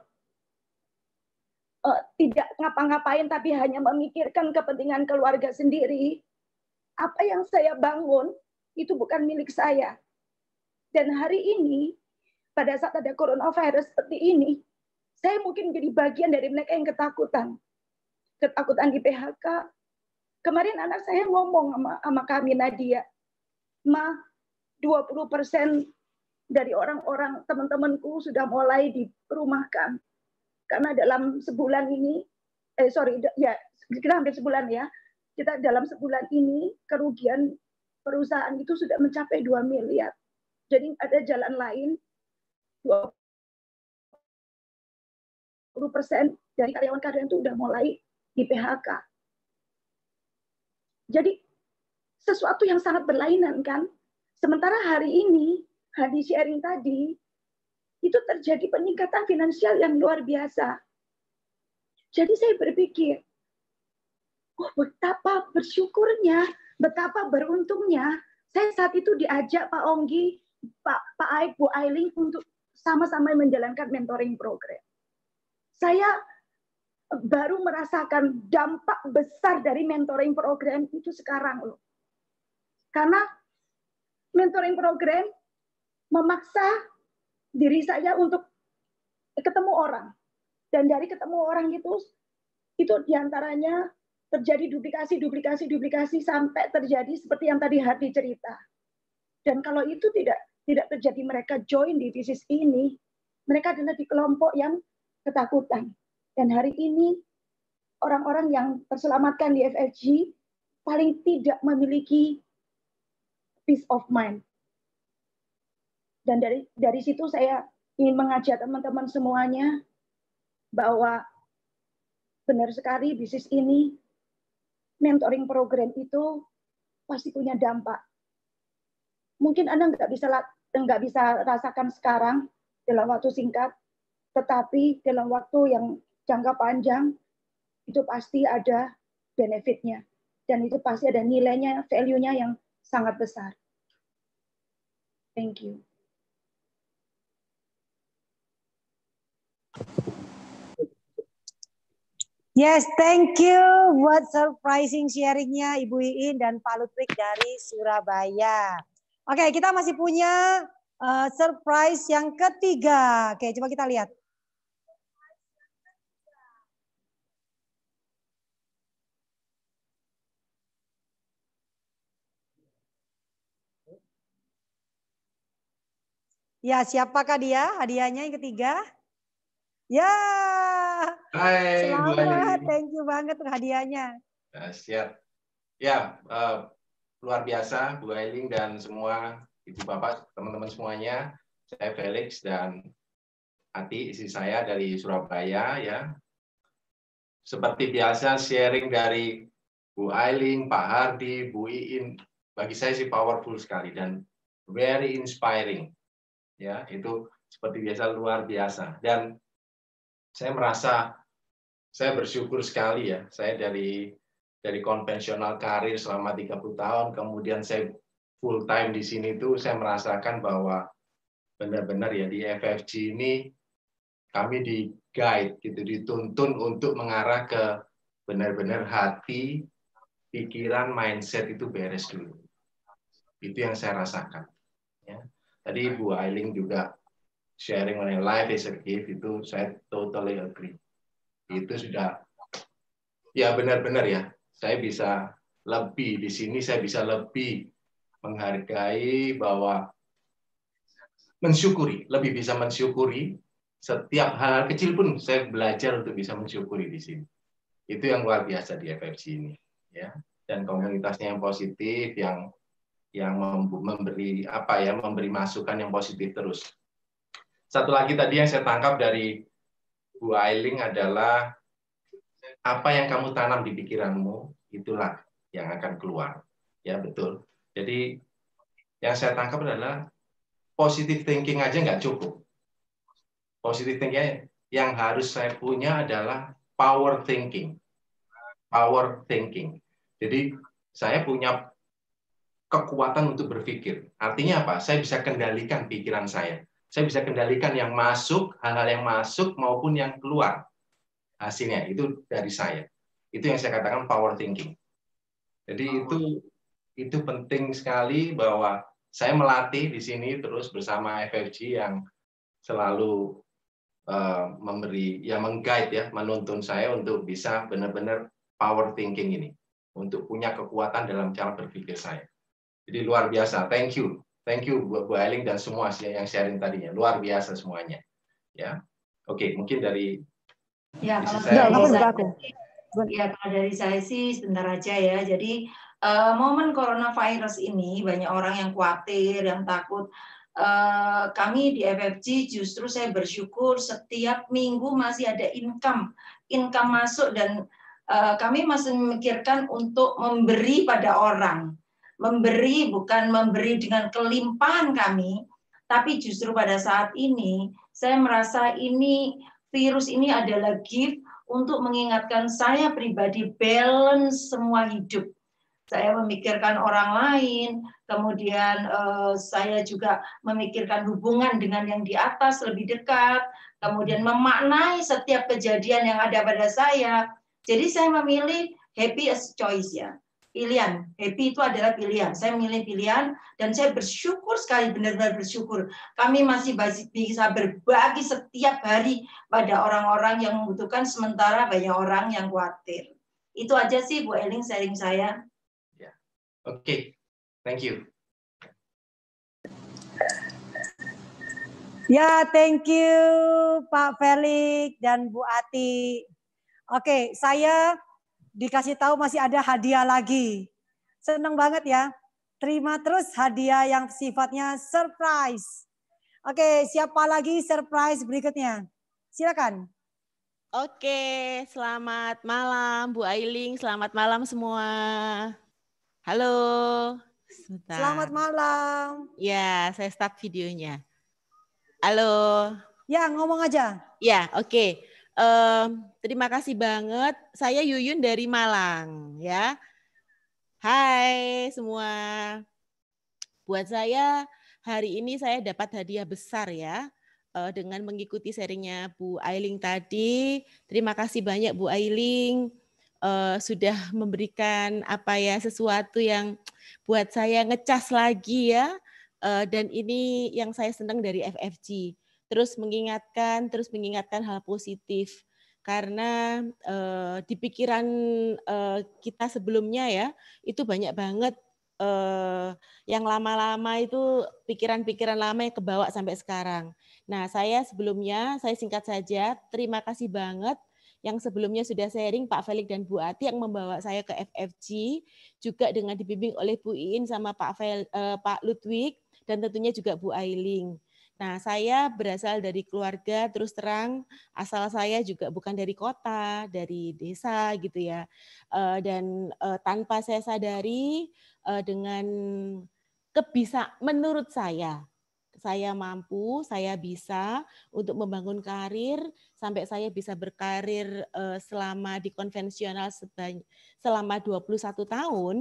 uh, tidak ngapa-ngapain tapi hanya memikirkan kepentingan keluarga sendiri, apa yang saya bangun itu bukan milik saya. Dan hari ini, pada saat ada coronavirus seperti ini, saya mungkin jadi bagian dari mereka yang ketakutan. Ketakutan di PHK, Kemarin anak saya ngomong sama, sama kami Nadia, ma 20 persen dari orang-orang teman-temanku sudah mulai dirumahkan. Karena dalam sebulan ini, eh sorry, ya kita hampir sebulan ya, kita dalam sebulan ini kerugian perusahaan itu sudah mencapai 2 miliar. Jadi ada jalan lain 20 persen dari karyawan-karyawan itu sudah mulai di PHK. Jadi sesuatu yang sangat berlainan kan. Sementara hari ini hadis sharing tadi itu terjadi peningkatan finansial yang luar biasa. Jadi saya berpikir, oh betapa bersyukurnya, betapa beruntungnya saya saat itu diajak Pak Onggi, Pak Pak Aib, Bu Ailing untuk sama-sama menjalankan mentoring program. Saya baru merasakan dampak besar dari mentoring program itu sekarang loh. Karena mentoring program memaksa diri saya untuk ketemu orang. Dan dari ketemu orang itu itu diantaranya terjadi duplikasi, duplikasi, duplikasi sampai terjadi seperti yang tadi Hardi cerita. Dan kalau itu tidak tidak terjadi mereka join di bisnis ini, mereka adalah di kelompok yang ketakutan dan hari ini orang-orang yang terselamatkan di FFG paling tidak memiliki peace of mind. Dan dari dari situ saya ingin mengajak teman-teman semuanya bahwa benar sekali bisnis ini mentoring program itu pasti punya dampak. Mungkin Anda nggak bisa nggak bisa rasakan sekarang dalam waktu singkat, tetapi dalam waktu yang jangka panjang itu pasti ada benefitnya dan itu pasti ada nilainya, value-nya yang sangat besar. Thank you. Yes, thank you buat surprising sharingnya Ibu Iin dan Pak Lutrik dari Surabaya. Oke, kita masih punya uh, surprise yang ketiga. Oke, coba kita lihat. Ya, siapakah dia? Hadiahnya yang ketiga? Ya. Hai, Selamat, thank you banget untuk hadiahnya. Nah, siap. Ya, uh, luar biasa Bu Ailing dan semua Ibu Bapak, teman-teman semuanya. Saya Felix dan hati istri saya dari Surabaya ya. Seperti biasa sharing dari Bu Ailing, Pak Hardi, Bu Iin, bagi saya sih powerful sekali dan very inspiring ya itu seperti biasa luar biasa dan saya merasa saya bersyukur sekali ya saya dari dari konvensional karir selama 30 tahun kemudian saya full time di sini tuh saya merasakan bahwa benar-benar ya di FFG ini kami di guide gitu dituntun untuk mengarah ke benar-benar hati pikiran mindset itu beres dulu itu yang saya rasakan ya Tadi Bu Ailing juga sharing mengenai life is a gift itu saya totally agree. Itu sudah ya benar-benar ya. Saya bisa lebih di sini saya bisa lebih menghargai bahwa mensyukuri, lebih bisa mensyukuri setiap hal, hal kecil pun saya belajar untuk bisa mensyukuri di sini. Itu yang luar biasa di FFC ini, ya. Dan komunitasnya yang positif, yang yang memberi apa ya memberi masukan yang positif terus. Satu lagi tadi yang saya tangkap dari Bu Ailing adalah apa yang kamu tanam di pikiranmu itulah yang akan keluar. Ya betul. Jadi yang saya tangkap adalah positif thinking aja nggak cukup. positif thinking yang harus saya punya adalah power thinking. Power thinking. Jadi saya punya kekuatan untuk berpikir. Artinya apa? Saya bisa kendalikan pikiran saya. Saya bisa kendalikan yang masuk, hal-hal yang masuk maupun yang keluar. Hasilnya itu dari saya. Itu yang saya katakan power thinking. Jadi itu itu penting sekali bahwa saya melatih di sini terus bersama FFG yang selalu uh, memberi ya mengguide ya menuntun saya untuk bisa benar-benar power thinking ini untuk punya kekuatan dalam cara berpikir saya. Jadi luar biasa. Thank you. Thank you buat Bu Ailing dan semua yang sharing tadinya. Luar biasa semuanya. Ya. Oke, okay, mungkin dari Ya, kalau dari saya, Ya, kalau dari saya sih sebentar aja ya. Jadi uh, momen coronavirus ini banyak orang yang khawatir, yang takut. Uh, kami di FFG justru saya bersyukur setiap minggu masih ada income, income masuk dan uh, kami masih memikirkan untuk memberi pada orang memberi bukan memberi dengan kelimpahan kami, tapi justru pada saat ini saya merasa ini virus ini adalah gift untuk mengingatkan saya pribadi balance semua hidup. Saya memikirkan orang lain, kemudian eh, saya juga memikirkan hubungan dengan yang di atas lebih dekat, kemudian memaknai setiap kejadian yang ada pada saya. Jadi saya memilih happy as choice ya pilihan. Happy itu adalah pilihan. Saya milih pilihan dan saya bersyukur sekali, benar-benar bersyukur. Kami masih bisa berbagi setiap hari pada orang-orang yang membutuhkan, sementara banyak orang yang khawatir. Itu aja sih Bu Eling sharing saya. Ya. Oke, okay. thank you. Ya, thank you Pak Felix dan Bu Ati. Oke, okay, saya dikasih tahu masih ada hadiah lagi. Seneng banget ya. Terima terus hadiah yang sifatnya surprise. Oke, siapa lagi surprise berikutnya? Silakan. Oke, selamat malam Bu Ailing, selamat malam semua. Halo. Sebentar. Selamat malam. Ya, saya start videonya. Halo. Ya, ngomong aja. Ya, oke. Okay uh, terima kasih banget. Saya Yuyun dari Malang, ya. Hai semua. Buat saya hari ini saya dapat hadiah besar ya uh, dengan mengikuti sharingnya Bu Ailing tadi. Terima kasih banyak Bu Ailing uh, sudah memberikan apa ya sesuatu yang buat saya ngecas lagi ya. Uh, dan ini yang saya senang dari FFG terus mengingatkan, terus mengingatkan hal positif. Karena eh, di pikiran eh, kita sebelumnya ya, itu banyak banget eh, yang lama-lama itu pikiran-pikiran lama yang kebawa sampai sekarang. Nah, saya sebelumnya, saya singkat saja, terima kasih banget yang sebelumnya sudah sharing Pak Felix dan Bu Ati yang membawa saya ke FFG juga dengan dibimbing oleh Bu Iin sama Pak Fel, eh, Pak Ludwig dan tentunya juga Bu Ailing. Nah, saya berasal dari keluarga terus terang asal saya juga bukan dari kota, dari desa gitu ya. Eh, dan eh, tanpa saya sadari eh, dengan kebisa menurut saya saya mampu, saya bisa untuk membangun karir sampai saya bisa berkarir selama di konvensional selama 21 tahun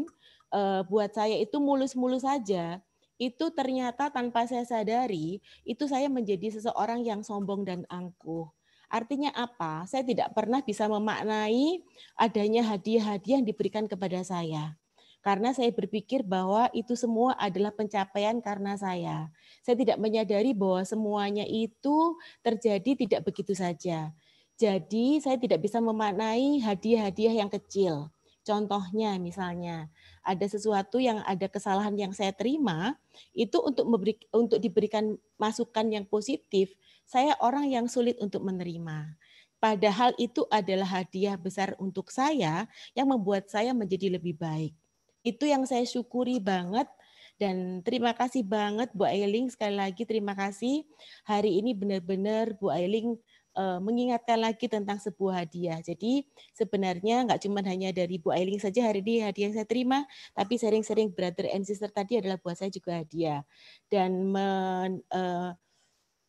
buat saya itu mulus-mulus saja. -mulus itu ternyata tanpa saya sadari itu saya menjadi seseorang yang sombong dan angkuh. Artinya apa? Saya tidak pernah bisa memaknai adanya hadiah-hadiah yang diberikan kepada saya. Karena saya berpikir bahwa itu semua adalah pencapaian karena saya. Saya tidak menyadari bahwa semuanya itu terjadi tidak begitu saja. Jadi saya tidak bisa memaknai hadiah-hadiah yang kecil. Contohnya misalnya ada sesuatu yang ada kesalahan yang saya terima itu untuk memberi, untuk diberikan masukan yang positif, saya orang yang sulit untuk menerima. Padahal itu adalah hadiah besar untuk saya yang membuat saya menjadi lebih baik. Itu yang saya syukuri banget dan terima kasih banget Bu Ailing sekali lagi terima kasih. Hari ini benar-benar Bu Ailing uh, mengingatkan lagi tentang sebuah hadiah. Jadi sebenarnya nggak cuma hanya dari Bu Ailing saja hari ini hadiah yang saya terima, tapi sering-sering brother and sister tadi adalah buat saya juga hadiah. Dan men, uh,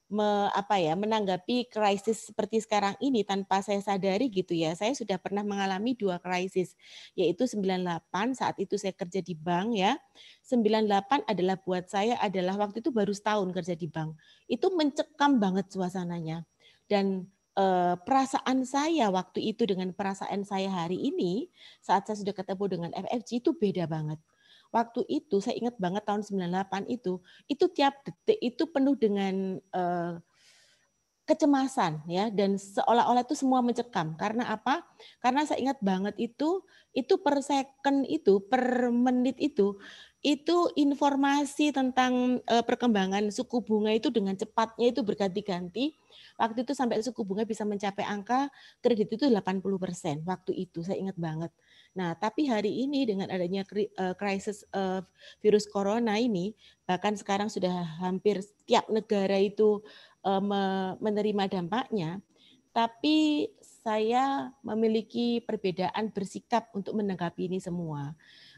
me, apa ya menanggapi krisis seperti sekarang ini tanpa saya sadari gitu ya. Saya sudah pernah mengalami dua krisis yaitu 98 saat itu saya kerja di bank ya. 98 adalah buat saya adalah waktu itu baru setahun kerja di bank. Itu mencekam banget suasananya dan uh, perasaan saya waktu itu dengan perasaan saya hari ini saat saya sudah ketemu dengan FFG itu beda banget. Waktu itu saya ingat banget tahun 98 itu, itu tiap detik itu penuh dengan uh, kecemasan ya dan seolah-olah itu semua mencekam karena apa? Karena saya ingat banget itu itu per second itu per menit itu itu informasi tentang eh, perkembangan suku bunga itu dengan cepatnya itu berganti-ganti. Waktu itu sampai suku bunga bisa mencapai angka kredit itu 80 persen. Waktu itu saya ingat banget. Nah, tapi hari ini dengan adanya krisis eh, eh, virus corona ini, bahkan sekarang sudah hampir setiap negara itu Eh, menerima dampaknya, tapi saya memiliki perbedaan bersikap untuk menanggapi ini semua.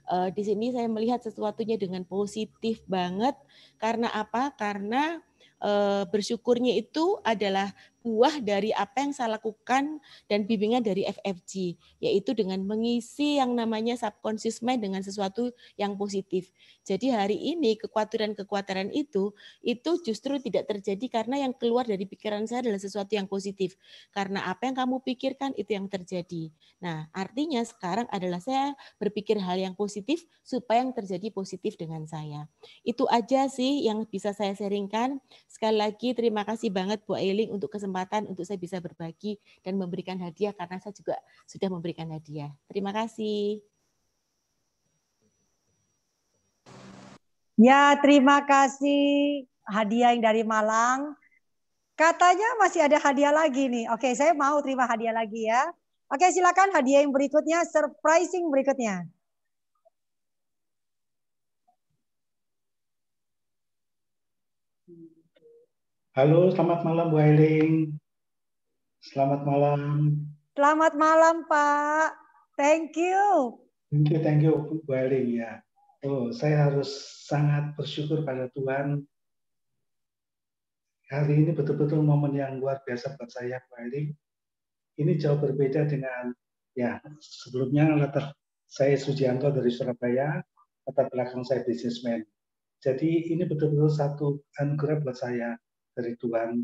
Eh, di sini saya melihat sesuatunya dengan positif banget. Karena apa? Karena eh, bersyukurnya itu adalah buah dari apa yang saya lakukan dan bimbingan dari FFG, yaitu dengan mengisi yang namanya subconscious mind dengan sesuatu yang positif. Jadi hari ini kekhawatiran-kekhawatiran itu, itu justru tidak terjadi karena yang keluar dari pikiran saya adalah sesuatu yang positif. Karena apa yang kamu pikirkan itu yang terjadi. Nah artinya sekarang adalah saya berpikir hal yang positif supaya yang terjadi positif dengan saya. Itu aja sih yang bisa saya sharingkan. Sekali lagi terima kasih banget Bu Eiling untuk kesempatan kesempatan untuk saya bisa berbagi dan memberikan hadiah karena saya juga sudah memberikan hadiah. Terima kasih. Ya, terima kasih hadiah yang dari Malang. Katanya masih ada hadiah lagi nih. Oke, saya mau terima hadiah lagi ya. Oke, silakan hadiah yang berikutnya, surprising berikutnya. Halo, selamat malam Bu Ailing. Selamat malam. Selamat malam Pak. Thank you. Thank you, thank you Bu Ailing ya. Oh, saya harus sangat bersyukur pada Tuhan. Hari ini betul-betul momen yang luar biasa buat saya Bu Ailing. Ini jauh berbeda dengan ya sebelumnya latar saya Sujianto dari Surabaya, latar belakang saya bisnismen. Jadi ini betul-betul satu anugerah buat saya dari Tuhan.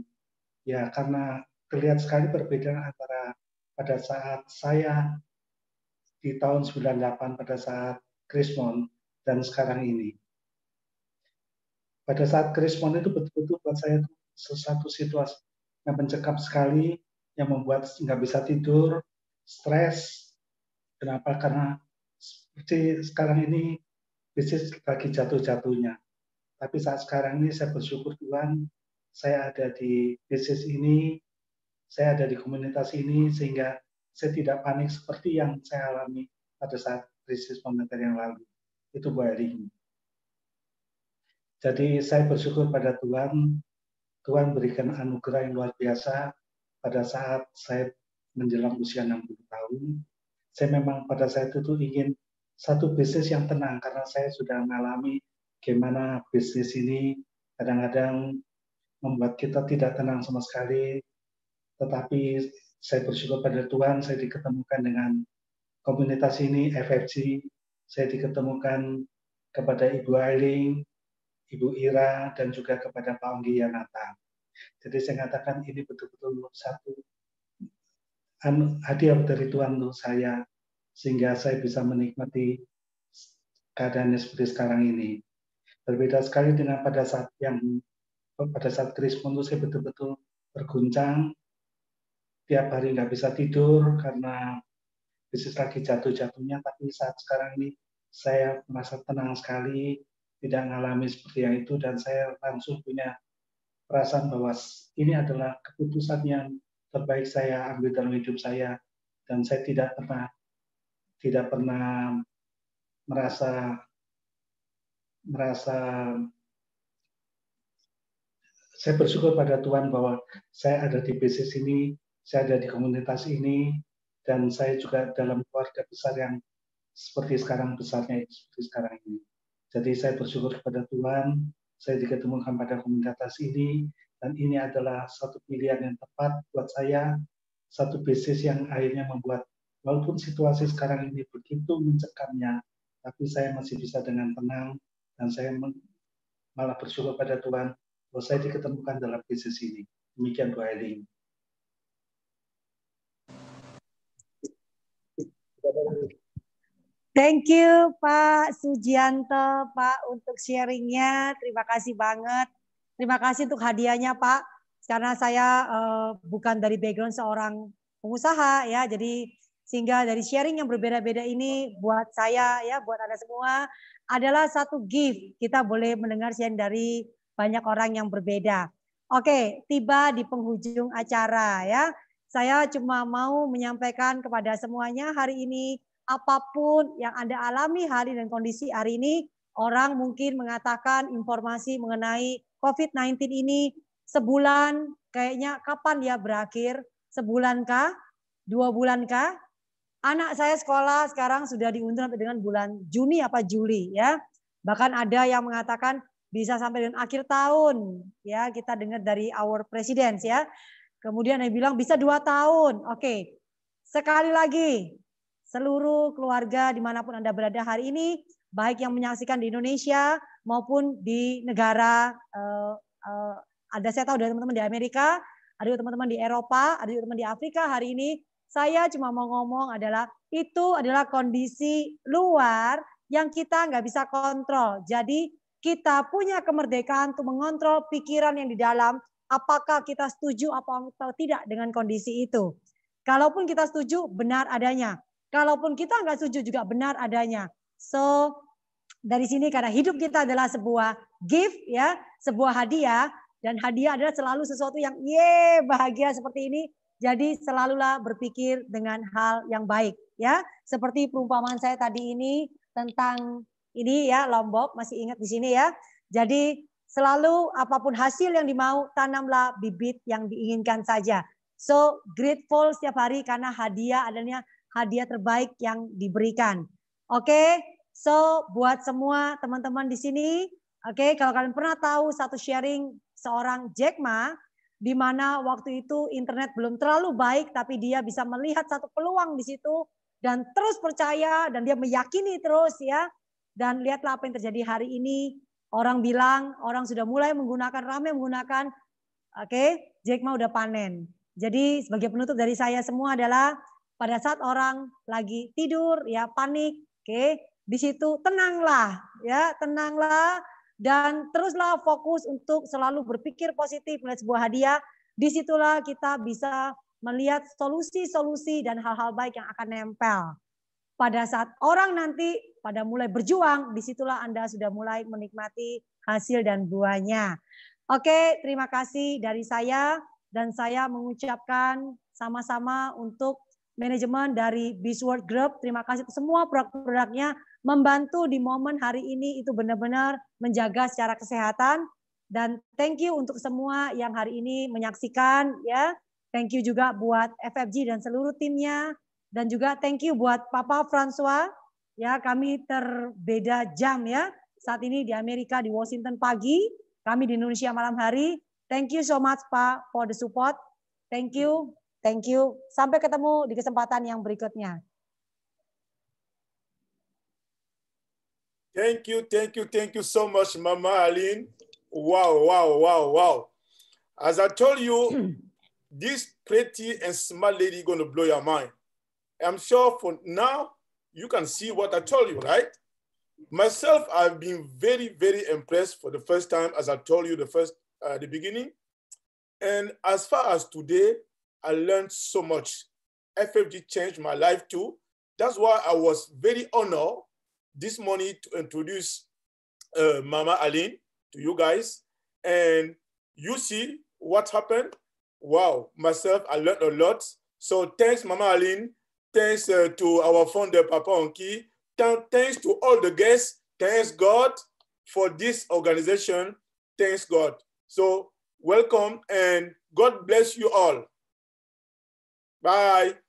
Ya karena terlihat sekali perbedaan antara pada saat saya di tahun 98 pada saat Krismon dan sekarang ini. Pada saat Krismon itu betul-betul buat saya itu sesuatu situasi yang mencekam sekali, yang membuat nggak bisa tidur, stres. Kenapa? Karena seperti sekarang ini bisnis lagi jatuh-jatuhnya. Tapi saat sekarang ini saya bersyukur Tuhan saya ada di bisnis ini, saya ada di komunitas ini, sehingga saya tidak panik seperti yang saya alami pada saat krisis pemerintah yang lalu. Itu Bu Eri. Jadi saya bersyukur pada Tuhan, Tuhan berikan anugerah yang luar biasa pada saat saya menjelang usia 60 tahun. Saya memang pada saat itu ingin satu bisnis yang tenang karena saya sudah mengalami gimana bisnis ini kadang-kadang membuat kita tidak tenang sama sekali. Tetapi saya bersyukur pada Tuhan, saya diketemukan dengan komunitas ini, FFC, Saya diketemukan kepada Ibu Ailing, Ibu Ira, dan juga kepada Pak yang datang. Jadi saya katakan ini betul-betul satu anu, hadiah dari Tuhan untuk saya, sehingga saya bisa menikmati keadaannya seperti sekarang ini. Berbeda sekali dengan pada saat yang pada saat kris pun saya betul-betul berguncang tiap hari nggak bisa tidur karena bisnis lagi jatuh-jatuhnya tapi saat sekarang ini saya merasa tenang sekali tidak mengalami seperti yang itu dan saya langsung punya perasaan bahwa ini adalah keputusan yang terbaik saya ambil dalam hidup saya dan saya tidak pernah tidak pernah merasa merasa saya bersyukur pada Tuhan bahwa saya ada di bisnis ini, saya ada di komunitas ini, dan saya juga dalam keluarga besar yang seperti sekarang besarnya seperti sekarang ini. Jadi saya bersyukur kepada Tuhan, saya diketemukan pada komunitas ini, dan ini adalah satu pilihan yang tepat buat saya, satu bisnis yang akhirnya membuat walaupun situasi sekarang ini begitu mencekamnya, tapi saya masih bisa dengan tenang dan saya malah bersyukur pada Tuhan bahwa saya diketemukan dalam bisnis ini. Demikian Bu Aileen. Thank you Pak Sujianto, Pak untuk sharingnya. Terima kasih banget. Terima kasih untuk hadiahnya Pak. Karena saya uh, bukan dari background seorang pengusaha ya, jadi sehingga dari sharing yang berbeda-beda ini buat saya ya, buat anda semua adalah satu gift. Kita boleh mendengar sharing dari banyak orang yang berbeda. Oke, tiba di penghujung acara ya. Saya cuma mau menyampaikan kepada semuanya hari ini apapun yang Anda alami hari dan kondisi hari ini, orang mungkin mengatakan informasi mengenai COVID-19 ini sebulan kayaknya kapan dia berakhir? Sebulan kah? Dua bulan kah? Anak saya sekolah sekarang sudah diundur sampai dengan bulan Juni apa Juli ya. Bahkan ada yang mengatakan bisa sampai dengan akhir tahun ya kita dengar dari our president ya kemudian dia bilang bisa dua tahun oke sekali lagi seluruh keluarga dimanapun anda berada hari ini baik yang menyaksikan di Indonesia maupun di negara uh, uh, ada saya tahu dari teman-teman di Amerika ada juga teman-teman di Eropa ada juga teman di Afrika hari ini saya cuma mau ngomong adalah itu adalah kondisi luar yang kita nggak bisa kontrol. Jadi kita punya kemerdekaan untuk mengontrol pikiran yang di dalam, apakah kita setuju atau tidak dengan kondisi itu. Kalaupun kita setuju, benar adanya. Kalaupun kita nggak setuju juga benar adanya. So, dari sini karena hidup kita adalah sebuah gift ya, sebuah hadiah dan hadiah adalah selalu sesuatu yang ye bahagia seperti ini. Jadi selalulah berpikir dengan hal yang baik ya. Seperti perumpamaan saya tadi ini tentang ini ya Lombok masih ingat di sini ya. Jadi selalu apapun hasil yang dimau tanamlah bibit yang diinginkan saja. So grateful setiap hari karena hadiah adanya hadiah terbaik yang diberikan. Oke, okay? so buat semua teman-teman di sini, oke okay, kalau kalian pernah tahu satu sharing seorang Jack Ma di mana waktu itu internet belum terlalu baik tapi dia bisa melihat satu peluang di situ dan terus percaya dan dia meyakini terus ya dan lihatlah apa yang terjadi hari ini. Orang bilang, orang sudah mulai menggunakan, ramai menggunakan, oke, okay, Jack Ma udah panen. Jadi sebagai penutup dari saya semua adalah pada saat orang lagi tidur, ya panik, oke, okay, di situ tenanglah, ya tenanglah, dan teruslah fokus untuk selalu berpikir positif melihat sebuah hadiah. Disitulah kita bisa melihat solusi-solusi dan hal-hal baik yang akan nempel. Pada saat orang nanti pada mulai berjuang, disitulah Anda sudah mulai menikmati hasil dan buahnya. Oke, terima kasih dari saya dan saya mengucapkan sama-sama untuk manajemen dari Bisword Group. Terima kasih semua produk-produknya membantu di momen hari ini itu benar-benar menjaga secara kesehatan dan thank you untuk semua yang hari ini menyaksikan ya. Thank you juga buat FFG dan seluruh timnya dan juga thank you buat Papa Francois ya kami terbeda jam ya. Saat ini di Amerika di Washington pagi, kami di Indonesia malam hari. Thank you so much Pak for the support. Thank you, thank you. Sampai ketemu di kesempatan yang berikutnya. Thank you, thank you, thank you so much, Mama Alin. Wow, wow, wow, wow. As I told you, this pretty and smart lady is going blow your mind. I'm sure for now, you can see what I told you, right? Myself, I've been very, very impressed for the first time, as I told you the first, uh, the beginning. And as far as today, I learned so much. FFG changed my life too. That's why I was very honored this morning to introduce uh, Mama Aline to you guys. And you see what happened. Wow, myself, I learned a lot. So thanks, Mama Aline. Thanks uh, to our founder, Papa Onki. Thanks to all the guests. Thanks God for this organization. Thanks God. So welcome and God bless you all. Bye.